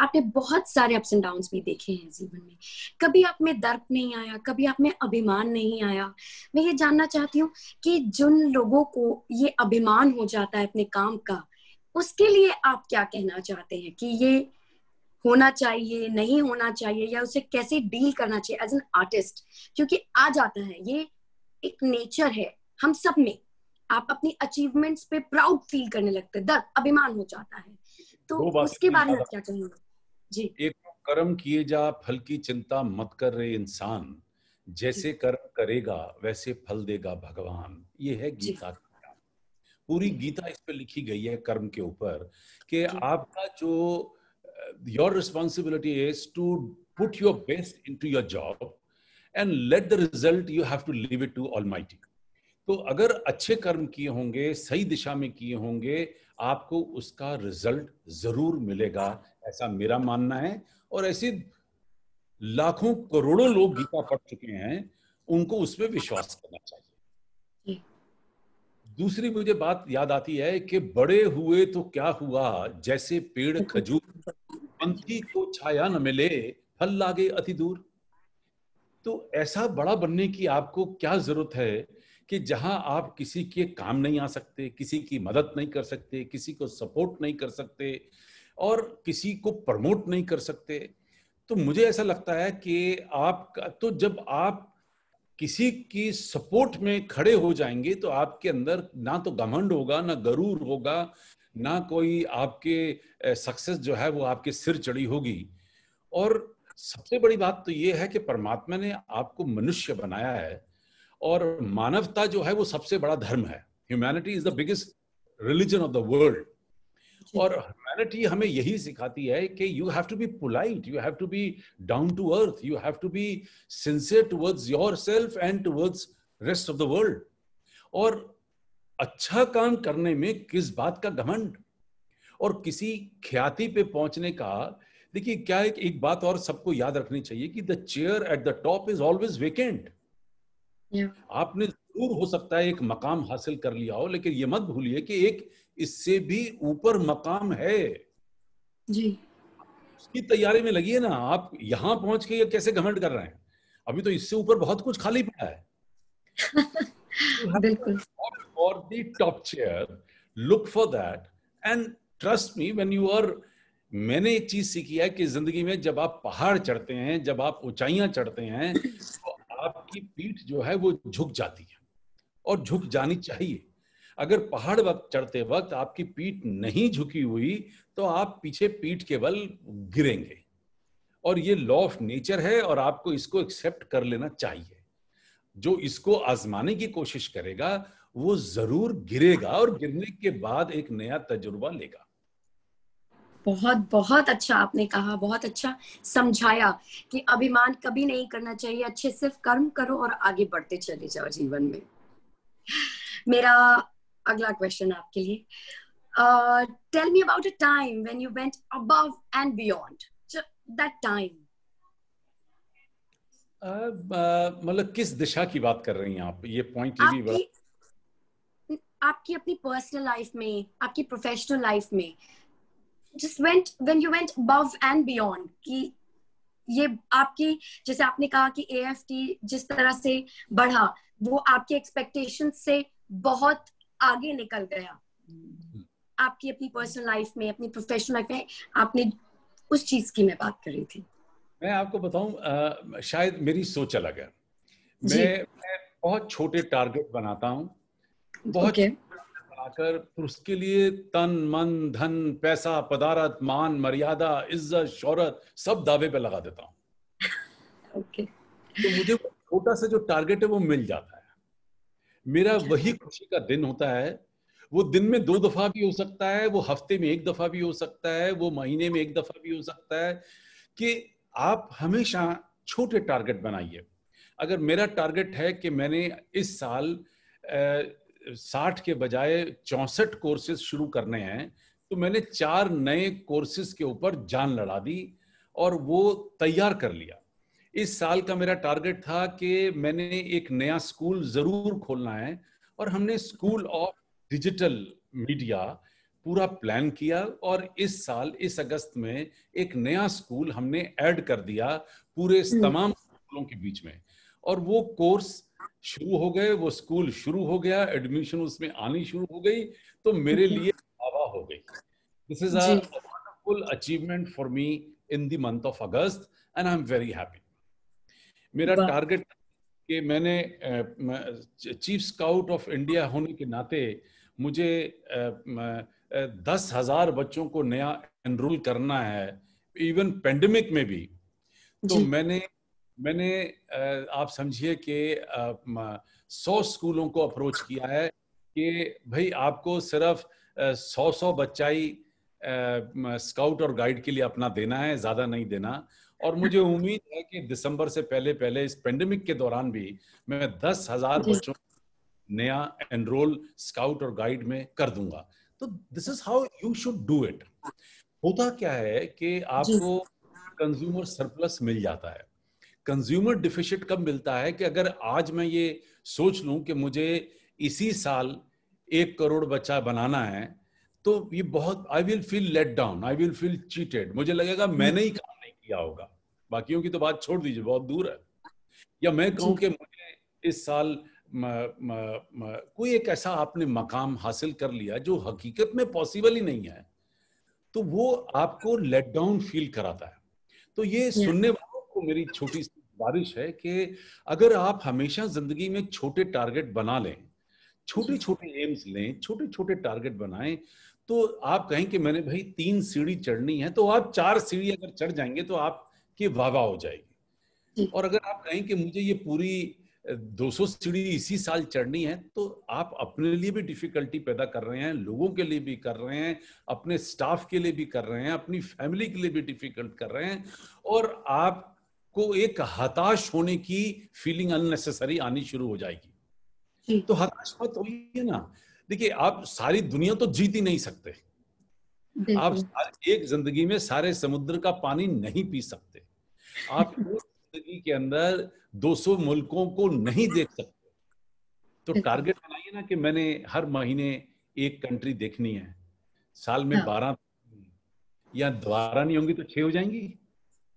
आपने बहुत सारे अप्स एंड डाउन भी देखे हैं जीवन में कभी आप में दर्प नहीं आया कभी आप में अभिमान नहीं आया मैं ये जानना चाहती हूँ कि जिन लोगों को ये अभिमान हो जाता है अपने काम का उसके लिए आप क्या कहना चाहते हैं कि ये होना चाहिए नहीं होना चाहिए या उसे कैसे डील करना चाहिए एज एन आर्टिस्ट क्योंकि आ जाता है ये एक नेचर है हम सब में आप अपनी अचीवमेंट्स पे प्राउड फील करने लगते हैं दर्द अभिमान हो जाता है तो उसके बारे में क्या कहेंगे
जी एक कर्म किए जा फल की चिंता मत कर रहे इंसान जैसे कर्म करेगा वैसे फल देगा भगवान ये है गीता पूरी गीता इस पर लिखी गई है कर्म के ऊपर कि आपका जो your responsibility is to put your best into your job and let the result you have to leave it to almighty तो अगर अच्छे कर्म किए होंगे सही दिशा में किए होंगे आपको उसका रिजल्ट जरूर मिलेगा ऐसा मेरा मानना है और ऐसे लाखों करोड़ों लोग गीता पढ़ चुके हैं उनको उसमें विश्वास करना चाहिए दूसरी मुझे बात याद आती है कि बड़े हुए तो क्या हुआ जैसे पेड़ खजूर पंखी को छाया न मिले फल लागे अति दूर तो ऐसा बड़ा बनने की आपको क्या जरूरत है कि जहां आप किसी के काम नहीं आ सकते किसी की मदद नहीं कर सकते किसी को सपोर्ट नहीं कर सकते और किसी को प्रमोट नहीं कर सकते तो मुझे ऐसा लगता है कि आप तो जब आप किसी की सपोर्ट में खड़े हो जाएंगे तो आपके अंदर ना तो घमंड होगा ना गरूर होगा ना कोई आपके सक्सेस जो है वो आपके सिर चढ़ी होगी और सबसे बड़ी बात तो ये है कि परमात्मा ने आपको मनुष्य बनाया है और मानवता जो है वो सबसे बड़ा धर्म है humanity is the biggest religion of the world और ह्यूमैनिटी हमें यही सिखाती है कि you have to be polite you have to be down to earth you have to be sincere towards your self and towards rest of the world और अच्छा काम करने में किस बात का घमंड और किसी ख्याति पे पहुंचने का देखिए क्या एक, एक बात और सबको याद रखनी चाहिए कि the chair at the top is always vacant आपने जरूर हो सकता है एक मकाम हासिल कर लिया हो लेकिन ये मत भूलिए कि एक इससे भी ऊपर मकाम है जी उसकी तैयारी में लगी है ना आप यहां पहुंच के कैसे घमंड कर रहे हैं अभी तो इससे ऊपर बहुत कुछ खाली पड़ा है बिल्कुल or the top chair. Look for that. And trust me, when you are मैंने एक चीज सीखी है कि जिंदगी में जब आप पहाड़ चढ़ते हैं जब आप ऊंचाइयां चढ़ते हैं तो आपकी पीठ जो है वो झुक जाती है और झुक जानी चाहिए अगर पहाड़ वक्त चढ़ते वक्त आपकी पीठ नहीं झुकी हुई तो आप पीछे पीठ के बल गिरेंगे और ये लॉ ऑफ नेचर है और आपको इसको एक्सेप्ट कर लेना चाहिए जो इसको आजमाने की कोशिश करेगा वो जरूर गिरेगा और गिरने के बाद एक नया तजुर्बा लेगा
बहुत बहुत अच्छा आपने कहा बहुत अच्छा समझाया कि अभिमान कभी नहीं करना चाहिए अच्छे सिर्फ कर्म करो और आगे बढ़ते चले जाओ जीवन में मेरा अगला क्वेश्चन आपके लिए tell me about a time when you went above and beyond that time
मतलब किस दिशा की बात कर रही हैं आप ये पॉइंट ये भी बड़ा
आपकी अपनी पर्सनल लाइफ में आपकी प्रोफेशनल लाइफ में just went when you went above and beyond कि ये आपकी जैसे आपने कहा कि ए जिस तरह से बढ़ा वो आपके एक्सपेक्टेशन से बहुत आगे निकल गया आपकी अपनी पर्सनल लाइफ में अपनी प्रोफेशनल लाइफ में आपने उस चीज की मैं बात कर रही थी
मैं आपको बताऊं शायद मेरी सोच अलग है मैं, मैं बहुत छोटे टारगेट बनाता हूं बहुत okay. आकर फिर उसके लिए तन मन धन पैसा पदारत मान मर्यादा इज्जत शौहरत सब दावे पे लगा देता हूँ okay. तो मुझे छोटा सा जो टारगेट है वो मिल जाता है मेरा okay. अच्छा। वही खुशी का दिन होता है वो दिन में दो दफा भी हो सकता है वो हफ्ते में एक दफा भी हो सकता है वो महीने में एक दफा भी हो सकता है कि आप हमेशा छोटे टारगेट बनाइए अगर मेरा टारगेट है कि मैंने इस साल साठ के बजाय चौंसठ कोर्सेज शुरू करने हैं तो मैंने चार नए कोर्सेज के ऊपर जान लड़ा दी और वो तैयार कर लिया इस साल का मेरा टारगेट था कि मैंने एक नया स्कूल जरूर खोलना है और हमने स्कूल ऑफ डिजिटल मीडिया पूरा प्लान किया और इस साल इस अगस्त में एक नया स्कूल हमने ऐड कर दिया पूरे हम्म। तमाम स्कूलों के बीच में और वो कोर्स शुरू हो गए वो स्कूल शुरू हो गया एडमिशन उसमें आनी शुरू हो गई तो मेरे लिए हवा हो गई this is a wonderful achievement for me in the month of August and I am very happy मेरा टारगेट कि मैंने चीफ स्काउट ऑफ इंडिया होने के नाते मुझे दस हजार बच्चों को नया एनरोल करना है इवन पेंडेमिक में भी तो मैंने मैंने आप समझिए कि सौ स्कूलों को अप्रोच किया है कि भाई आपको सिर्फ सौ सौ बच्चाई स्काउट और गाइड के लिए अपना देना है ज़्यादा नहीं देना और मुझे उम्मीद है कि दिसंबर से पहले पहले इस पेंडेमिक के दौरान भी मैं दस हजार बच्चों नया एनरोल स्काउट और गाइड में कर दूंगा तो this is how you should do it होता क्या है कि आपको कंज्यूमर सरप्लस मिल जाता है कंज्यूमर डिफिशिट कब मिलता है कि अगर आज मैं ये सोच लूं कि मुझे इसी साल एक करोड़ बच्चा बनाना है तो ये बहुत I will feel let down I will feel cheated मुझे लगेगा मैंने ही काम नहीं किया होगा बाकियों की तो बात छोड़ दीजिए बहुत दूर है या मैं कहूं कि मुझे इस साल म, म, म, कोई एक ऐसा आपने मकाम हासिल कर लिया जो हकीकत में पॉसिबल ही नहीं है तो वो आपको लेट डाउन फील कराता है तो ये सुनने वालों को मेरी छोटी सी बारिश है कि अगर आप हमेशा जिंदगी में छोटे टारगेट बना लें छोटे छोटे एम्स लें छोटे छोटे टारगेट बनाएं तो आप कहें कि मैंने भाई तीन सीढ़ी चढ़नी है तो आप चार सीढ़ी अगर चढ़ जाएंगे तो आपके वाह हो जाएगी और अगर आप कहें कि मुझे ये पूरी 200 सीढ़ी इसी साल चढ़नी है तो आप अपने लिए भी डिफिकल्टी पैदा कर रहे हैं लोगों के लिए भी कर रहे हैं अपने स्टाफ के लिए भी कर रहे हैं अपनी फैमिली के लिए भी डिफिकल्ट कर रहे हैं और आप को एक हताश होने की फीलिंग अननेसेसरी आनी शुरू हो जाएगी तो हताश मत होइए ना देखिए आप सारी दुनिया तो जीत ही नहीं सकते आप एक जिंदगी में सारे समुद्र का पानी नहीं पी सकते आप जिंदगी के अंदर 200 मुल्कों को नहीं देख सकते तो टारगेट बनाइए ना कि मैंने हर महीने एक कंट्री देखनी है साल में हाँ। बारह या दोबारा नहीं होंगी तो छह हो जाएंगी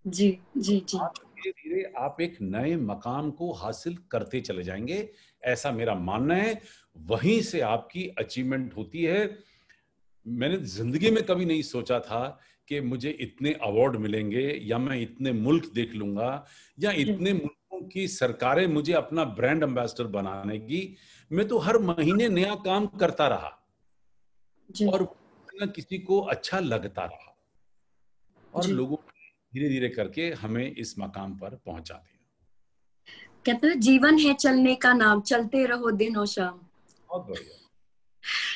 जी जी जी आप धीरे धीरे आप एक नए मकाम को हासिल करते चले जाएंगे ऐसा मेरा मानना है वहीं से आपकी अचीवमेंट होती है मैंने जिंदगी में कभी नहीं सोचा था कि मुझे इतने अवार्ड मिलेंगे या मैं इतने मुल्क देख लूंगा या इतने मुल्कों की सरकारें मुझे अपना ब्रांड एम्बेसडर बनाने की मैं तो हर महीने नया काम करता रहा और ना किसी को अच्छा लगता रहा और लोगों धीरे धीरे करके हमें इस मकाम पर पहुंचाती
है कहते हैं जीवन है चलने का नाम चलते रहो दिन और शाम बहुत बढ़िया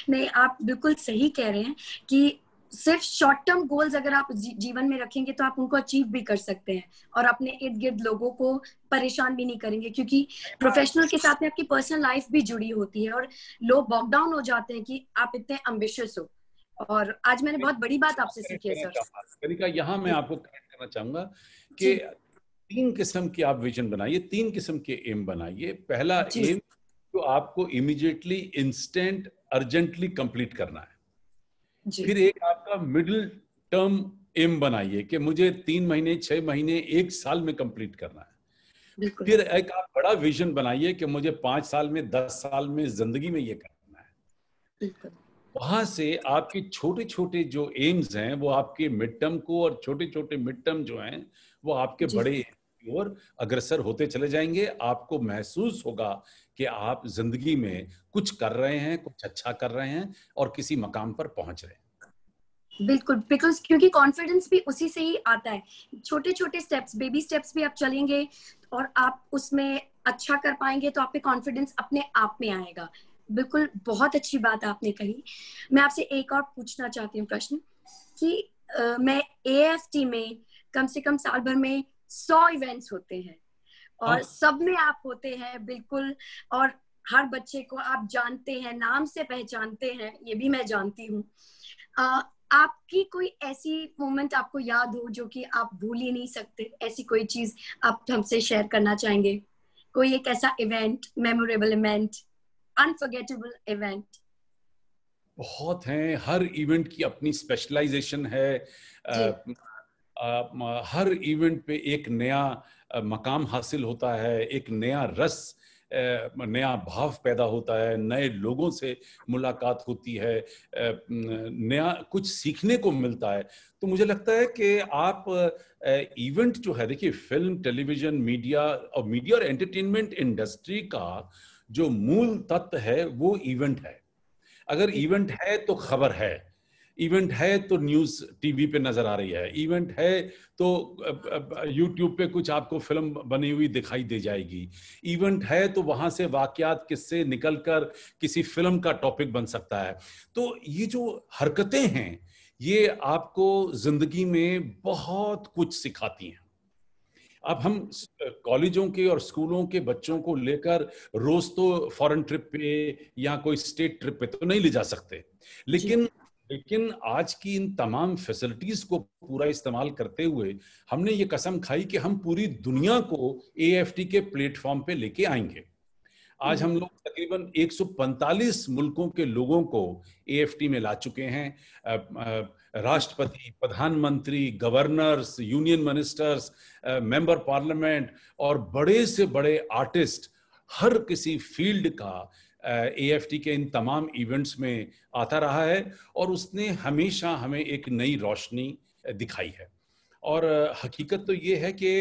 नहीं आप बिल्कुल सही कह रहे हैं कि सिर्फ शॉर्ट टर्म गोल्स अगर आप जीवन में रखेंगे तो आप उनको अचीव भी कर सकते हैं और अपने इर्द गिर्द लोगों को परेशान भी नहीं करेंगे क्योंकि प्रोफेशनल के साथ में आपकी पर्सनल लाइफ भी जुड़ी होती है और लोग बॉकडाउन हो जाते हैं कि आप इतने अम्बिशियस हो और आज मैंने बहुत बड़ी बात आपसे सीखी है
सर यहाँ मैं आपको कहना चाहूंगा कि तीन किस्म की आप विजन बनाइए तीन किस्म के एम बनाइए पहला एम जो आपको इमिजिएटली इंस्टेंट अर्जेंटली कंप्लीट करना है फिर एक आपका मिडिल टर्म एम बनाइए कि मुझे तीन महीने छह महीने एक साल में कंप्लीट करना है फिर एक आप बड़ा विजन बनाइए कि मुझे पांच साल में दस साल में जिंदगी में ये करना है वहां से आपके छोटे छोटे जो एम्स हैं वो आपके मिड टर्म को और छोटे छोटे मिड टर्म जो हैं वो आपके बड़े और अग्रसर होते चले जाएंगे आपको महसूस होगा कि आप जिंदगी में कुछ कर रहे हैं कुछ अच्छा कर रहे हैं और किसी मकाम पर पहुंच रहे
हैं बिल्कुल बिकॉज क्योंकि कॉन्फिडेंस भी उसी से ही आता है छोटे छोटे स्टेप्स बेबी स्टेप्स भी आप चलेंगे और आप उसमें अच्छा कर पाएंगे तो आपके कॉन्फिडेंस अपने आप में आएगा बिल्कुल बहुत अच्छी बात आपने कही मैं आपसे एक और पूछना चाहती हूँ प्रश्न कि आ, मैं ए में कम से कम साल भर में सौ इवेंट्स होते हैं और हाँ। सब में आप होते हैं बिल्कुल और हर बच्चे को आप जानते हैं नाम से पहचानते हैं ये भी मैं जानती हूँ आपकी कोई ऐसी मोमेंट आपको याद हो जो कि आप भूल ही नहीं सकते ऐसी कोई चीज आप हमसे शेयर करना चाहेंगे कोई एक ऐसा event memorable event unforgettable event
बहुत हैं हर इवेंट की अपनी स्पेशलाइजेशन है आ, आ, हर इवेंट पे एक नया आ, मकाम हासिल होता है एक नया रस नया भाव पैदा होता है नए लोगों से मुलाकात होती है नया कुछ सीखने को मिलता है तो मुझे लगता है कि आप इवेंट जो है देखिए फिल्म टेलीविजन मीडिया और मीडिया और एंटरटेनमेंट इंडस्ट्री का जो मूल तत्व है वो इवेंट है अगर इवेंट है तो खबर है इवेंट है तो न्यूज टीवी पे नजर आ रही है इवेंट है तो यूट्यूब पे कुछ आपको फिल्म बनी हुई दिखाई दे जाएगी इवेंट है तो वहां से वाकयात किससे निकलकर किसी फिल्म का टॉपिक बन सकता है तो ये जो हरकतें हैं ये आपको जिंदगी में बहुत कुछ सिखाती हैं अब हम कॉलेजों के और स्कूलों के बच्चों को लेकर रोज तो फॉरेन ट्रिप पे या कोई स्टेट ट्रिप पे तो नहीं ले जा सकते लेकिन लेकिन आज की इन तमाम फैसिलिटीज को पूरा इस्तेमाल करते हुए हमने ये कसम खाई कि हम पूरी दुनिया को ए के प्लेटफॉर्म पे लेके आएंगे आज हम हम्म। लोग तकरीबन 145 मुल्कों के लोगों को ए में ला चुके हैं राष्ट्रपति प्रधानमंत्री governors union ministers member parliament और बड़े से बड़े आर्टिस्ट हर किसी फील्ड का ए uh, के इन तमाम इवेंट्स में आता रहा है और उसने हमेशा हमें एक नई रोशनी uh, दिखाई है और uh, हकीकत तो ये है कि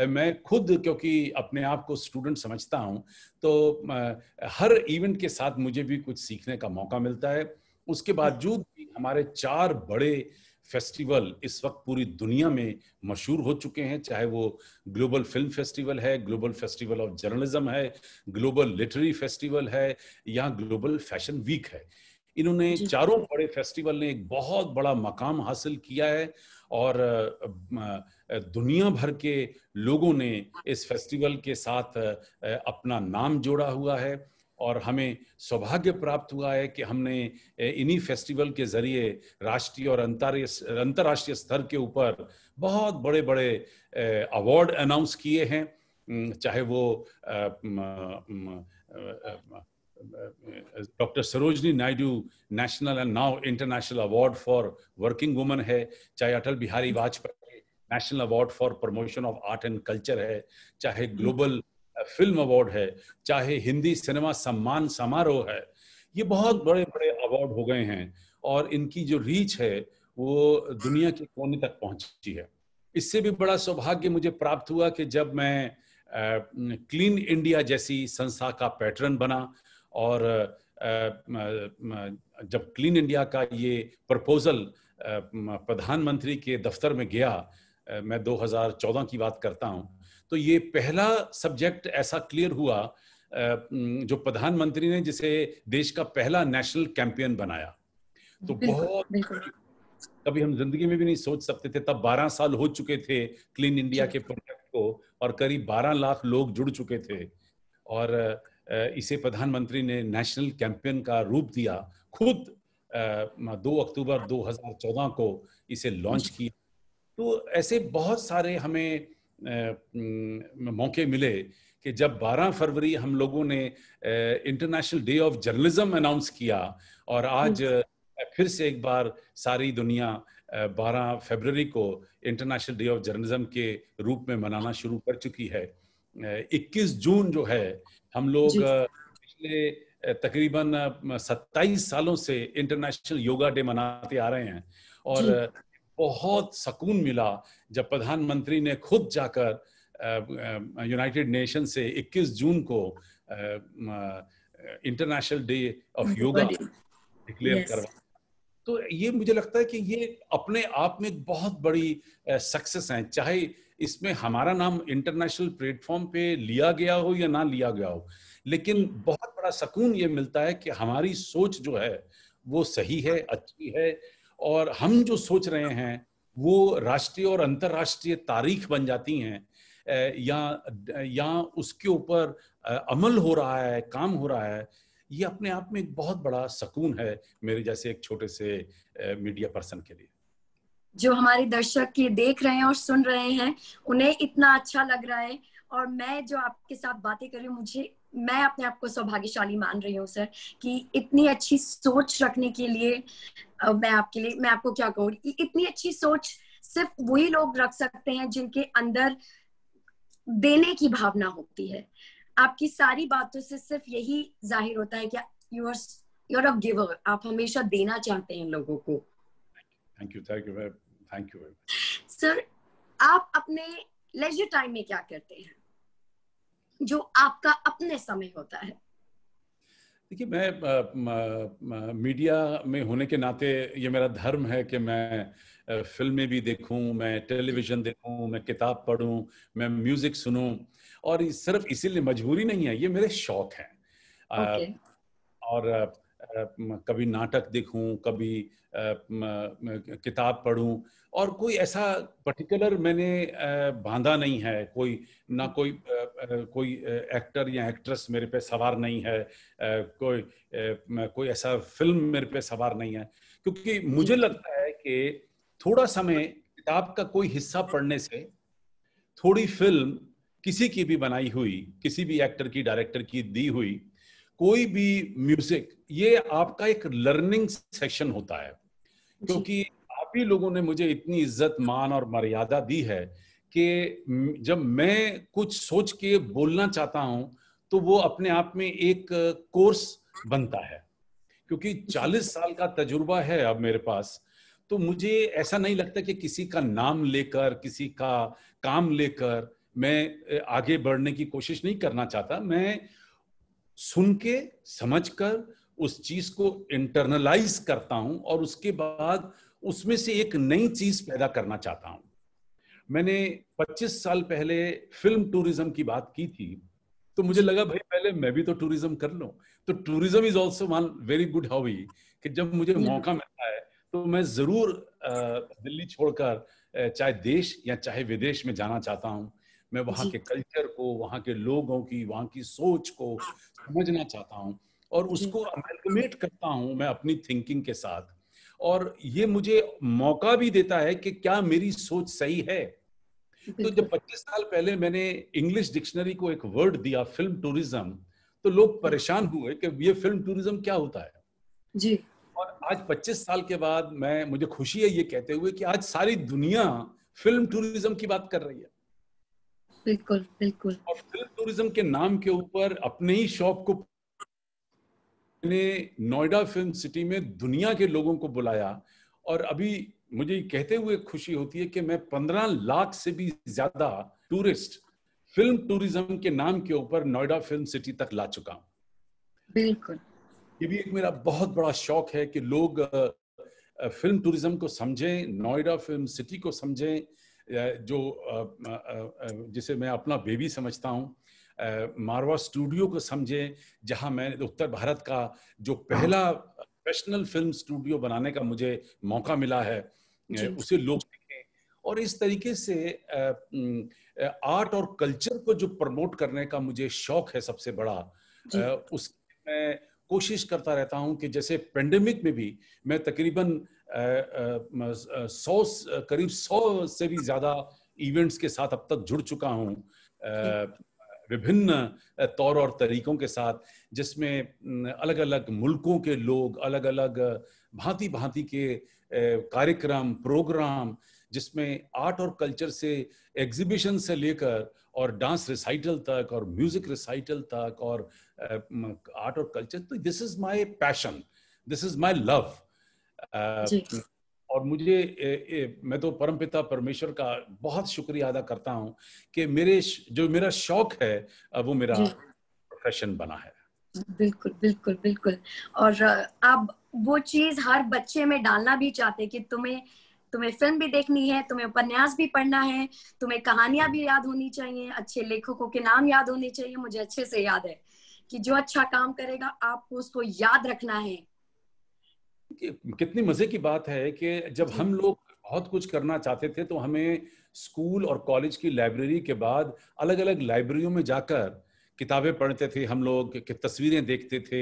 uh, मैं खुद क्योंकि अपने आप को स्टूडेंट समझता हूँ तो हर इवेंट के साथ मुझे भी कुछ सीखने का मौका मिलता है उसके बावजूद भी हमारे चार बड़े फेस्टिवल इस वक्त पूरी दुनिया में मशहूर हो चुके हैं चाहे वो ग्लोबल फिल्म फेस्टिवल है ग्लोबल फेस्टिवल ऑफ जर्नलिज्म है ग्लोबल लिटरेरी फेस्टिवल है या ग्लोबल फैशन वीक है इन्होंने चारों बड़े फेस्टिवल ने एक बहुत बड़ा मकाम हासिल किया है और दुनिया भर के लोगों ने इस फेस्टिवल के साथ अपना नाम जोड़ा हुआ है और हमें सौभाग्य प्राप्त हुआ है कि हमने इन्हीं फेस्टिवल के जरिए राष्ट्रीय और अंतर्राष्ट्रीय स्तर के ऊपर बहुत बड़े बड़े अवार्ड अनाउंस किए हैं चाहे वो doctor Sarojini Naidu national and now international award for working woman है चाहे Atal Bihari Vajpayee national award for promotion of art and culture है चाहे ग्लोबल हम्म। फिल्म अवार्ड है चाहे हिंदी सिनेमा सम्मान समारोह है ये बहुत बड़े बड़े अवार्ड हो गए हैं और इनकी जो रीच है वो दुनिया के कोने तक पहुंची है इससे भी बड़ा सौभाग्य मुझे प्राप्त हुआ कि जब मैं क्लीन इंडिया जैसी संस्था का पैटर्न बना और जब क्लीन इंडिया का ये प्रपोजल प्रधानमंत्री के दफ्तर में गया मैं 2014 की बात करता हूँ तो ये पहला सब्जेक्ट ऐसा क्लियर हुआ जो प्रधानमंत्री ने जिसे देश का पहला नेशनल कैंपियन बनाया तो बहुत कभी हम जिंदगी में भी नहीं सोच सकते थे तब 12 साल हो चुके थे क्लीन इंडिया के प्रोजेक्ट को और करीब 12 लाख लोग जुड़ चुके थे और इसे प्रधानमंत्री ने नेशनल कैंपियन का रूप दिया खुद दो अक्टूबर 2014 को इसे लॉन्च किया तो ऐसे बहुत सारे हमें मौके मिले कि जब 12 फरवरी हम लोगों ने international day of journalism announce किया और आज हम्म। फिर से एक बार सारी दुनिया 12 फरवरी को इंटरनेशनल डे ऑफ जर्नलिज्म के रूप में मनाना शुरू कर चुकी है 21 जून जो है हम लोग पिछले तकरीबन 27 सालों से इंटरनेशनल योगा डे मनाते आ रहे हैं और बहुत सुकून मिला जब प्रधानमंत्री ने खुद जाकर यूनाइटेड नेशन से 21 जून को international day of yoga
declare करवा
तो ये मुझे लगता है कि ये अपने आप में एक बहुत बड़ी सक्सेस है चाहे इसमें हमारा नाम इंटरनेशनल प्लेटफॉर्म पे लिया गया हो या ना लिया गया हो लेकिन बहुत बड़ा सुकून ये मिलता है कि हमारी सोच जो है वो सही है अच्छी है और हम जो सोच रहे हैं वो राष्ट्रीय और अंतर्राष्ट्रीय तारीख बन जाती हैं या या उसके ऊपर अमल हो रहा है काम हो रहा है ये अपने आप में एक बहुत बड़ा सकून है मेरे जैसे एक छोटे से मीडिया पर्सन के लिए
जो हमारे दर्शक ये देख रहे हैं और सुन रहे हैं उन्हें इतना अच्छा लग रहा है और मैं जो आपके साथ बातें कर रही हूँ मुझे मैं अपने आप को सौभाग्यशाली मान रही हूँ सर कि इतनी अच्छी सोच रखने के लिए मैं आपके लिए मैं आपको क्या कहूँ इतनी अच्छी सोच सिर्फ वही लोग रख सकते हैं जिनके अंदर देने की भावना होती है आपकी सारी बातों से सिर्फ यही जाहिर होता है कि you are you are a giver आप हमेशा देना चाहते
हैं लोगों को thank you thank you thank you
sir आप अपने लेजर टाइम में क्या करते हैं जो आपका अपने समय होता है
देखिए मैं मीडिया में होने के नाते ये मेरा धर्म है कि मैं फिल्में भी देखूं मैं टेलीविजन देखूं मैं किताब पढूं मैं म्यूजिक सुनूं और सिर्फ इसीलिए मजबूरी नहीं है ये मेरे शौक हैं okay. और कभी नाटक देखूं कभी किताब पढूं और कोई ऐसा पर्टिकुलर मैंने बांधा नहीं है कोई ना कोई कोई एक्टर या एक्ट्रेस मेरे पे सवार नहीं है कोई कोई ऐसा फिल्म मेरे पे सवार नहीं है क्योंकि मुझे हम्म। लगता है कि थोड़ा समय किताब का कोई हिस्सा पढ़ने से थोड़ी फिल्म किसी की भी बनाई हुई किसी भी एक्टर की डायरेक्टर की दी हुई कोई भी म्यूजिक ये आपका एक लर्निंग सेक्शन होता है क्योंकि आप ही लोगों ने मुझे इतनी इज्जत मान और मर्यादा दी है कि जब मैं कुछ सोच के बोलना चाहता हूं तो वो अपने आप में एक कोर्स बनता है क्योंकि 40 साल का तजुर्बा है अब मेरे पास तो मुझे ऐसा नहीं लगता कि किसी का नाम लेकर किसी का काम लेकर मैं आगे बढ़ने की कोशिश नहीं करना चाहता मैं सुन के समझ कर उस चीज को इंटरनलाइज करता हूं और उसके बाद उसमें से एक नई चीज पैदा करना चाहता हूं मैंने 25 साल पहले फिल्म टूरिज्म की बात की थी तो मुझे लगा भाई पहले मैं भी तो टूरिज्म कर लूं तो tourism is also one very good hobby कि जब मुझे मौका मिलता है तो मैं जरूर दिल्ली छोड़कर चाहे देश या चाहे विदेश में जाना चाहता हूँ मैं वहाँ के कल्चर को वहाँ के लोगों की वहाँ की सोच को समझना चाहता हूँ और उसको अमेलगमेट करता हूँ मैं अपनी थिंकिंग के साथ और ये मुझे मौका भी देता है कि क्या मेरी सोच सही है तो जब 25 साल पहले मैंने इंग्लिश डिक्शनरी को एक वर्ड दिया फिल्म टूरिज्म तो लोग हाँ। परेशान हुए कि ये फिल्म टूरिज्म क्या होता है जी और आज 25 साल के बाद मैं मुझे खुशी है ये कहते हुए कि आज सारी दुनिया फिल्म टूरिज्म की बात कर रही है
बिल्कुल बिल्कुल और
फिल्म टूरिज्म के नाम के ऊपर अपने ही शॉप को मैंने नोएडा फिल्म सिटी में दुनिया के लोगों को बुलाया और अभी मुझे कहते हुए खुशी होती है कि मैं पंद्रह लाख से भी ज्यादा टूरिस्ट फिल्म टूरिज्म के नाम के ऊपर नोएडा फिल्म सिटी तक ला चुका हूँ बिल्कुल ये भी एक मेरा बहुत बड़ा शौक है कि लोग फिल्म टूरिज्म को समझें नोएडा फिल्म सिटी को समझें जो जिसे मैं अपना बेबी समझता हूँ मारवा स्टूडियो को समझें जहाँ मैं उत्तर भारत का जो हाँ। पहला प्रोफेशनल फिल्म स्टूडियो बनाने का मुझे मौका मिला है उसे लोग सीखें और इस तरीके से आर्ट और कल्चर को जो प्रमोट करने का मुझे शौक है सबसे बड़ा उस मैं कोशिश करता रहता हूं कि जैसे पेंडेमिक में भी मैं तकरीबन सौ करीब सौ से भी ज्यादा इवेंट्स के साथ अब तक जुड़ चुका हूं विभिन्न तौर और तरीकों के साथ जिसमें अलग अलग मुल्कों के लोग अलग अलग भांति भांति के कार्यक्रम प्रोग्राम जिसमें आर्ट और कल्चर से एग्जीबिशन से लेकर और डांस रिसाइटल तक और म्यूजिक रिसाइटल तक और आर्ट और कल्चर तो this is my passion this is my love और मुझे ए, ए, मैं तो परमपिता परमेश्वर का बहुत शुक्रिया अदा करता हूँ कि मेरे जो मेरा शौक है वो मेरा प्रोफेशन बना है
बिल्कुल बिल्कुल बिल्कुल और आप वो चीज हर बच्चे में डालना भी चाहते कि तुम्हें तुम्हें फिल्म भी देखनी है तुम्हें उपन्यास भी पढ़ना है तुम्हें कहानियां भी याद होनी चाहिए अच्छे लेखकों के नाम याद होने चाहिए मुझे अच्छे से याद है कि जो अच्छा काम करेगा आपको उसको याद रखना है
कितनी मजे की बात है कि जब हम लोग बहुत कुछ करना चाहते थे तो हमें स्कूल और कॉलेज की लाइब्रेरी के बाद अलग अलग लाइब्रेरियों में जाकर किताबें पढ़ते थे हम लोग कि तस्वीरें देखते थे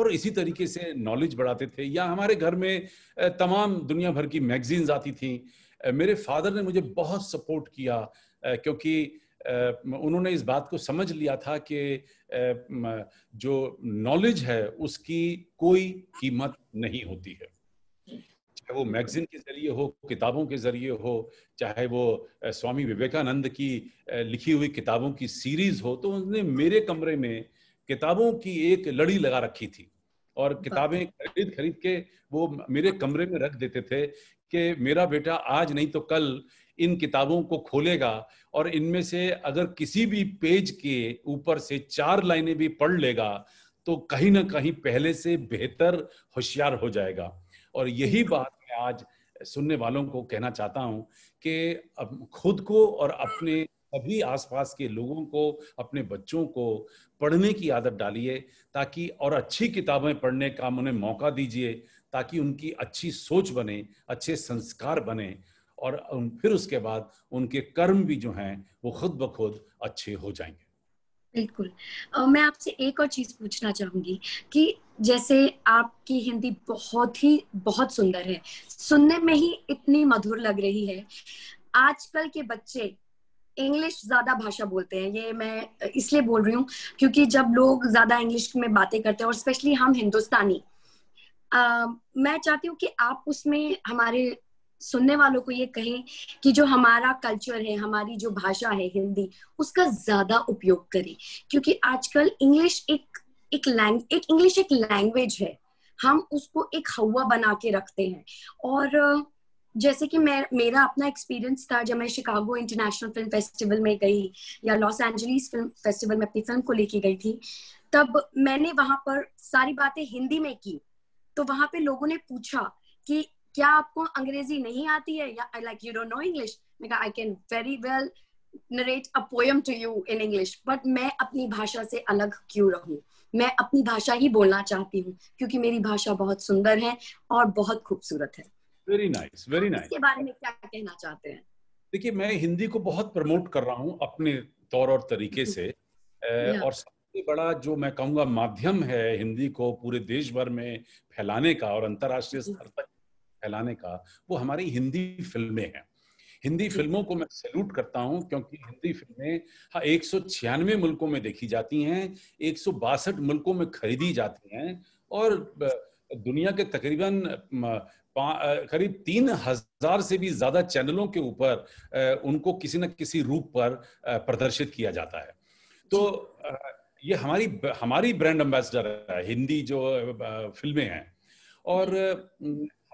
और इसी तरीके से नॉलेज बढ़ाते थे या हमारे घर में तमाम दुनिया भर की मैगजीन्स आती थी मेरे फादर ने मुझे बहुत सपोर्ट किया क्योंकि उन्होंने इस बात को समझ लिया था कि जो नॉलेज है उसकी कोई कीमत नहीं होती है चाहे वो मैगजीन के जरिए हो किताबों के जरिए हो चाहे वो स्वामी विवेकानंद की लिखी हुई किताबों की सीरीज हो तो उसने मेरे कमरे में किताबों की एक लड़ी लगा रखी थी और हाँ। किताबें खरीद खरीद के वो मेरे कमरे में रख देते थे कि मेरा बेटा आज नहीं तो कल इन किताबों को खोलेगा और इनमें से अगर किसी भी पेज के ऊपर से चार लाइनें भी पढ़ लेगा तो कहीं ना कहीं पहले से बेहतर होशियार हो जाएगा और यही बात मैं आज सुनने वालों को कहना चाहता हूं कि खुद को और अपने सभी आसपास के लोगों को अपने बच्चों को पढ़ने की आदत डालिए ताकि और अच्छी किताबें पढ़ने का उन्हें मौका दीजिए ताकि उनकी अच्छी सोच बने अच्छे संस्कार बने और फिर उसके बाद उनके कर्म भी जो हैं वो खुद ब खुद अच्छे हो जाएंगे
बिल्कुल मैं आपसे एक और चीज पूछना चाहूंगी कि जैसे आपकी हिंदी बहुत ही बहुत सुंदर है सुनने में ही इतनी मधुर लग रही है आजकल के बच्चे इंग्लिश ज्यादा भाषा बोलते हैं ये मैं इसलिए बोल रही हूँ क्योंकि जब लोग ज्यादा इंग्लिश में बातें करते हैं और स्पेशली हम हिंदुस्तानी आ, मैं चाहती हूँ कि आप उसमें हमारे सुनने वालों को ये कहें कि जो हमारा कल्चर है हमारी जो भाषा है हिंदी उसका ज्यादा उपयोग करें क्योंकि आजकल इंग्लिश एक एक लैंग एक इंग्लिश एक लैंग्वेज है हम उसको एक हवा बना के रखते हैं और जैसे कि मैं मेरा अपना एक्सपीरियंस था जब मैं शिकागो इंटरनेशनल फिल्म फेस्टिवल में गई या लॉस एंजलिस फिल्म फेस्टिवल में अपनी फिल्म को लेके गई थी तब मैंने वहां पर सारी बातें हिंदी में की तो वहां पे लोगों ने पूछा कि क्या आपको अंग्रेजी नहीं आती है या I like you don't know English मैं I can very well narrate a poem to you in English but मैं अपनी भाषा से अलग क्यों रहूं मैं अपनी भाषा ही बोलना चाहती हूँ क्योंकि मेरी भाषा बहुत सुंदर है और बहुत खूबसूरत है
वेरी नाइस वेरी नाइस इसके
बारे में क्या कहना चाहते हैं
देखिए मैं हिंदी को बहुत प्रमोट कर रहा हूँ अपने तौर और तरीके हम्म। से और सबसे बड़ा जो मैं कहूँगा माध्यम है हिंदी को पूरे देश भर में फैलाने का और अंतर्राष्ट्रीय स्तर तक फैलाने का वो हमारी हिंदी फिल्में हैं हिंदी फिल्मों को मैं सैल्यूट करता हूं क्योंकि हिंदी फिल्में हाँ एक मुल्कों में देखी जाती हैं एक मुल्कों में खरीदी जाती हैं और दुनिया के तकरीबन करीब तीन हजार से भी ज्यादा चैनलों के ऊपर उनको किसी न किसी रूप पर प्रदर्शित किया जाता है तो ये हमारी हमारी ब्रांड एम्बेसडर है हिंदी जो फिल्में हैं और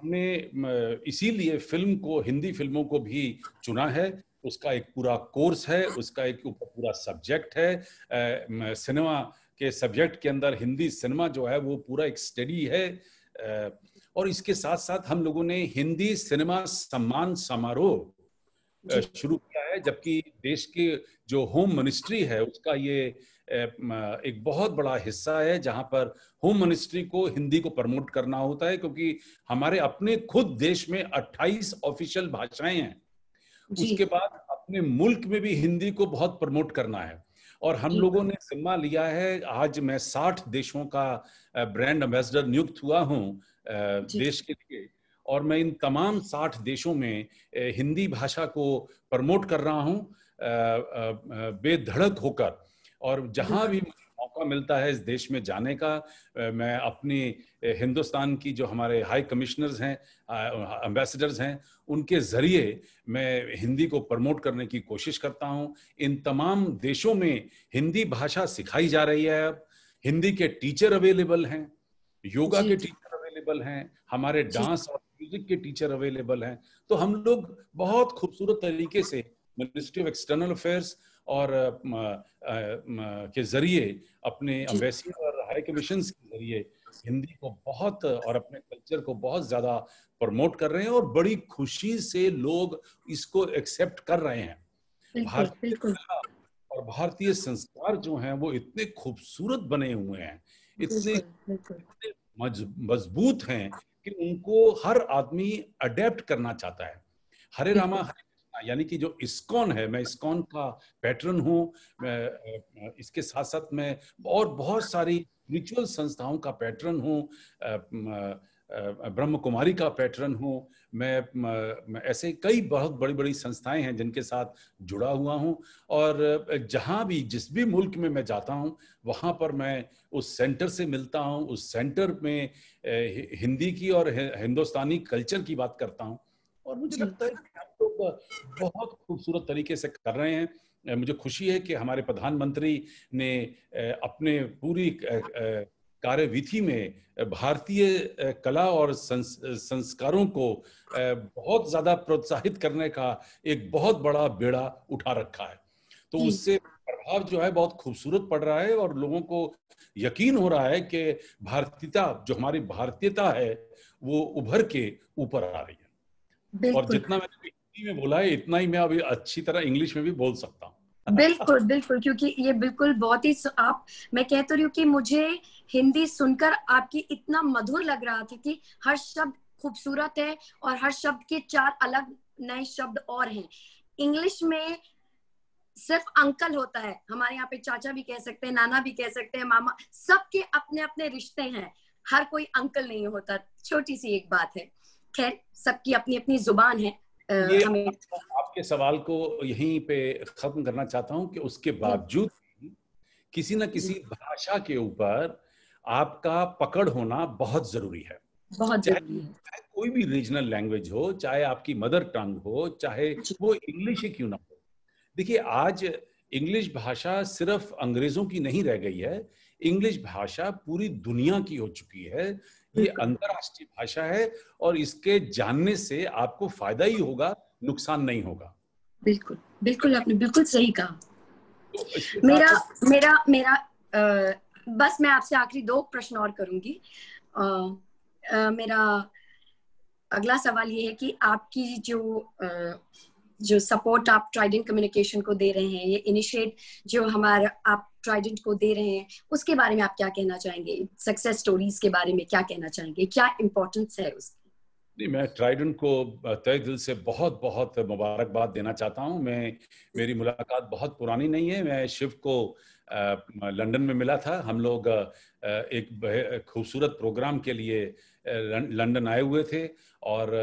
हमने इसीलिए फिल्म को हिंदी फिल्मों को भी चुना है उसका एक पूरा कोर्स है उसका एक पूरा सब्जेक्ट है सिनेमा के सब्जेक्ट के अंदर हिंदी सिनेमा जो है वो पूरा एक स्टडी है और इसके साथ साथ हम लोगों ने हिंदी सिनेमा सम्मान समारोह शुरू किया है जबकि देश के जो होम मिनिस्ट्री है उसका ये एक बहुत बड़ा हिस्सा है जहां पर होम मिनिस्ट्री को हिंदी को प्रमोट करना होता है क्योंकि हमारे अपने खुद देश में 28 ऑफिशियल भाषाएं हैं उसके बाद अपने मुल्क में भी हिंदी को बहुत प्रमोट करना है और हम लोगों ने जिम्मा लिया है आज मैं 60 देशों का ब्रांड एम्बेसडर नियुक्त हुआ हूँ देश के लिए और मैं इन तमाम साठ देशों में हिंदी भाषा को प्रमोट कर रहा हूँ बेधड़क होकर और जहां भी मौका मिलता है इस देश में जाने का मैं अपनी हिंदुस्तान की जो हमारे हाई कमिश्नर्स हैं अम्बेसडर्स हैं उनके ज़रिए मैं हिंदी को प्रमोट करने की कोशिश करता हूँ इन तमाम देशों में हिंदी भाषा सिखाई जा रही है अब हिंदी के टीचर अवेलेबल हैं योगा के टीचर अवेलेबल हैं हमारे डांस और म्यूजिक के टीचर अवेलेबल हैं तो हम लोग बहुत खूबसूरत तरीके से मिनिस्ट्री ऑफ एक्सटर्नल अफेयर्स और के जरिए अपने अम्बेसी और हाई कमीशन के जरिए हिंदी को बहुत और अपने कल्चर को बहुत ज्यादा प्रमोट कर रहे हैं और बड़ी खुशी से लोग इसको एक्सेप्ट कर रहे हैं भारतीय और भारतीय संस्कार जो हैं वो इतने खूबसूरत बने हुए हैं इतने, इतने मजबूत हैं कि उनको हर आदमी अडेप्ट करना चाहता है हरे रामा हरे यानी कि जो इस्कॉन है मैं इस्कॉन का पैटर्न हूँ इसके साथ साथ मैं और बहुत सारी रिचुअल संस्थाओं का पैटर्न हूँ ब्रह्म कुमारी का पैटर्न हूँ मैं, ऐसे कई बहुत बड़ी बड़ी संस्थाएं हैं जिनके साथ जुड़ा हुआ हूँ और जहाँ भी जिस भी मुल्क में मैं जाता हूँ वहाँ पर मैं उस सेंटर से मिलता हूँ उस सेंटर में हिंदी की और हिंदुस्तानी कल्चर की बात करता हूँ और मुझे लगता है लोग बहुत खूबसूरत तरीके से कर रहे हैं मुझे खुशी है कि हमारे प्रधानमंत्री ने अपने पूरी कार्यविधि में भारतीय कला और संस, संस्कारों को बहुत ज्यादा प्रोत्साहित करने का एक बहुत बड़ा बेड़ा उठा रखा है तो उससे प्रभाव जो है बहुत खूबसूरत पड़ रहा है और लोगों को यकीन हो रहा है कि भारतीयता जो हमारी भारतीयता है वो उभर के ऊपर आ रही है और जितना मैंने हिंदी में बोला है इतना ही मैं अभी अच्छी तरह इंग्लिश में भी बोल सकता हूँ
बिल्कुल बिल्कुल क्योंकि ये बिल्कुल बहुत ही आप मैं कह तो रही हूँ कि मुझे हिंदी सुनकर आपकी इतना मधुर लग रहा था कि हर शब्द खूबसूरत है और हर शब्द के चार अलग नए शब्द और हैं इंग्लिश में सिर्फ अंकल होता है हमारे यहाँ पे चाचा भी कह सकते हैं नाना भी कह सकते हैं मामा सबके अपने अपने रिश्ते हैं हर कोई अंकल नहीं होता छोटी सी एक बात है खैर सबकी अपनी अपनी जुबान है ये
आपके सवाल को यहीं पे खत्म करना चाहता हूँ कि उसके बावजूद किसी ना किसी भाषा के ऊपर आपका पकड़ होना बहुत जरूरी है बहुत जरूरी है चाहे कोई भी रीजनल लैंग्वेज हो चाहे आपकी मदर टंग हो चाहे वो इंग्लिश ही क्यों ना हो देखिए आज इंग्लिश भाषा सिर्फ अंग्रेजों की नहीं रह गई है इंग्लिश भाषा पूरी दुनिया की हो चुकी है ये अंतरराष्ट्रीय भाषा है और इसके जानने से आपको फायदा ही होगा नुकसान नहीं होगा
बिल्कुल बिल्कुल आपने बिल्कुल सही कहा तो मेरा मेरा मेरा आ, बस मैं आपसे आखिरी दो प्रश्न और करूंगी आ, आ, मेरा अगला सवाल ये है कि आपकी जो आ, जो सपोर्ट आप ट्राइडेंट कम्युनिकेशन को दे रहे हैं ये इनिशिएट जो हमारा आप ट्राइडेंट को दे रहे हैं उसके बारे में आप क्या कहना चाहेंगे सक्सेस स्टोरीज के बारे में क्या कहना चाहेंगे क्या इम्पोर्टेंस है उसकी
नहीं मैं ट्राइडेंट को तय दिल से बहुत बहुत मुबारकबाद देना चाहता हूं मैं मेरी मुलाकात बहुत पुरानी नहीं है मैं शिव को लंदन में मिला था हम लोग एक खूबसूरत प्रोग्राम के लिए लंदन आए हुए थे और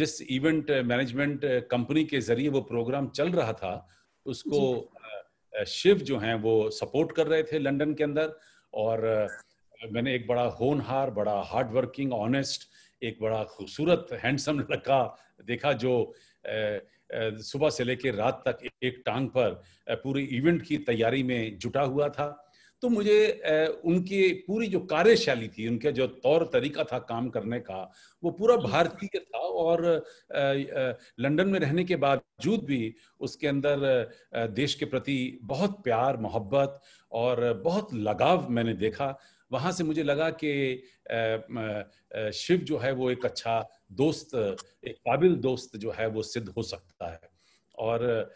जिस इवेंट मैनेजमेंट कंपनी के जरिए वो प्रोग्राम चल रहा था उसको शिव जो हैं वो सपोर्ट कर रहे थे लंदन के अंदर और मैंने एक बड़ा होनहार बड़ा हार्ड वर्किंग ऑनेस्ट एक बड़ा खूबसूरत हैंडसम लड़का देखा जो सुबह से लेकर रात तक एक टांग पर पूरे इवेंट की तैयारी में जुटा हुआ था तो मुझे उनकी पूरी जो कार्यशैली थी उनका जो तौर तरीका था काम करने का वो पूरा भारतीय था और लंदन में रहने के बावजूद भी उसके अंदर देश के प्रति बहुत प्यार मोहब्बत और बहुत लगाव मैंने देखा वहाँ से मुझे लगा कि शिव जो है वो एक अच्छा दोस्त एक काबिल दोस्त जो है वो सिद्ध हो सकता है और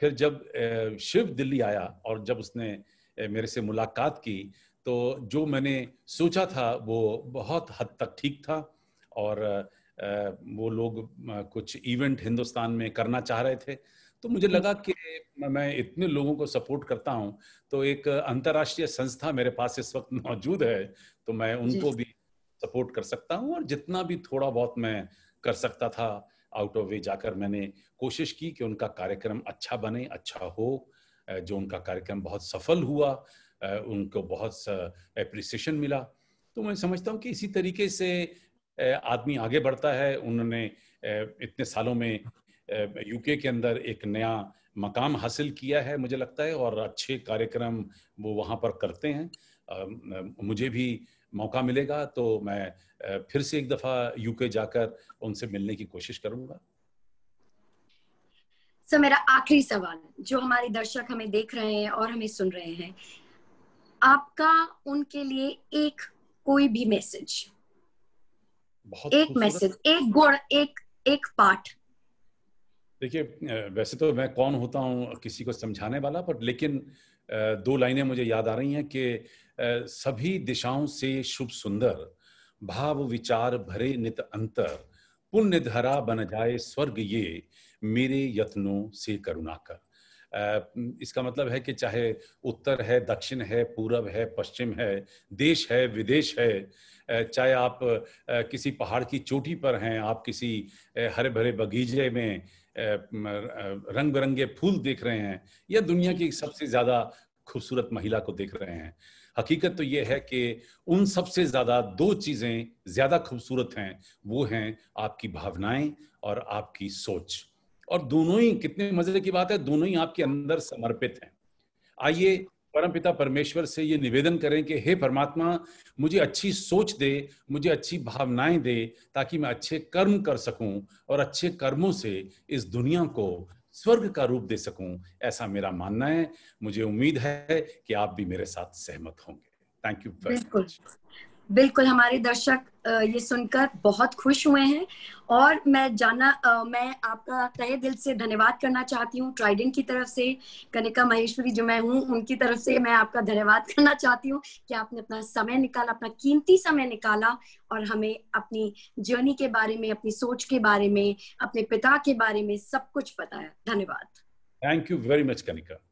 फिर जब शिव दिल्ली आया और जब उसने मेरे से मुलाकात की तो जो मैंने सोचा था वो बहुत हद तक ठीक था और वो लोग कुछ इवेंट हिंदुस्तान में करना चाह रहे थे तो मुझे लगा कि मैं इतने लोगों को सपोर्ट करता हूँ तो एक अंतर्राष्ट्रीय संस्था मेरे पास इस वक्त मौजूद है तो मैं उनको भी सपोर्ट कर सकता हूँ और जितना भी थोड़ा बहुत मैं कर सकता था आउट ऑफ वे जाकर मैंने कोशिश की कि उनका कार्यक्रम अच्छा बने अच्छा हो जो उनका कार्यक्रम बहुत सफल हुआ उनको बहुत एप्रिसिएशन मिला तो मैं समझता हूँ कि इसी तरीके से आदमी आगे बढ़ता है उन्होंने इतने सालों में यूके के अंदर एक नया मकाम हासिल किया है मुझे लगता है और अच्छे कार्यक्रम वो वहाँ पर करते हैं मुझे भी मौका मिलेगा तो मैं फिर से एक दफ़ा यूके जाकर उनसे मिलने की कोशिश करूँगा
सर मेरा आखिरी सवाल जो हमारे दर्शक हमें देख रहे हैं और हमें सुन रहे हैं आपका उनके लिए एक कोई भी मैसेज एक मैसेज एक गुण एक एक पाठ
देखिए वैसे तो मैं कौन होता हूँ किसी को समझाने वाला बट लेकिन दो लाइनें मुझे याद आ रही हैं कि सभी दिशाओं से शुभ सुंदर भाव विचार भरे नित अंतर पुण्य धरा बन जाए स्वर्ग ये मेरे यत्नों से करुणा कर इसका मतलब है कि चाहे उत्तर है दक्षिण है पूरब है पश्चिम है देश है विदेश है चाहे आप किसी पहाड़ की चोटी पर हैं आप किसी हरे भरे बगीचे में रंग बिरंगे फूल देख रहे हैं या दुनिया की सबसे ज्यादा खूबसूरत महिला को देख रहे हैं हकीकत तो ये है कि उन सबसे ज्यादा दो चीजें ज्यादा खूबसूरत हैं वो हैं आपकी भावनाएं और आपकी सोच और दोनों ही कितने मजे की बात है दोनों ही आपके अंदर समर्पित हैं आइए परमपिता परमेश्वर से ये निवेदन करें कि हे परमात्मा मुझे अच्छी सोच दे मुझे अच्छी भावनाएं दे ताकि मैं अच्छे कर्म कर सकूं और अच्छे कर्मों से इस दुनिया को स्वर्ग का रूप दे सकूं ऐसा मेरा मानना है मुझे उम्मीद है कि आप भी मेरे साथ सहमत होंगे थैंक यू वेरी
मच बिल्कुल हमारे दर्शक ये सुनकर बहुत खुश हुए हैं और मैं जाना मैं आपका तहे दिल से धन्यवाद करना चाहती हूँ ट्राइडेंट की तरफ से कनिका महेश्वरी जो मैं हूँ उनकी तरफ से मैं आपका धन्यवाद करना चाहती हूँ कि आपने अपना समय निकाला अपना कीमती समय निकाला और हमें अपनी जर्नी के बारे में अपनी सोच के बारे में अपने पिता के बारे में सब कुछ बताया धन्यवाद
thank you very much Kanika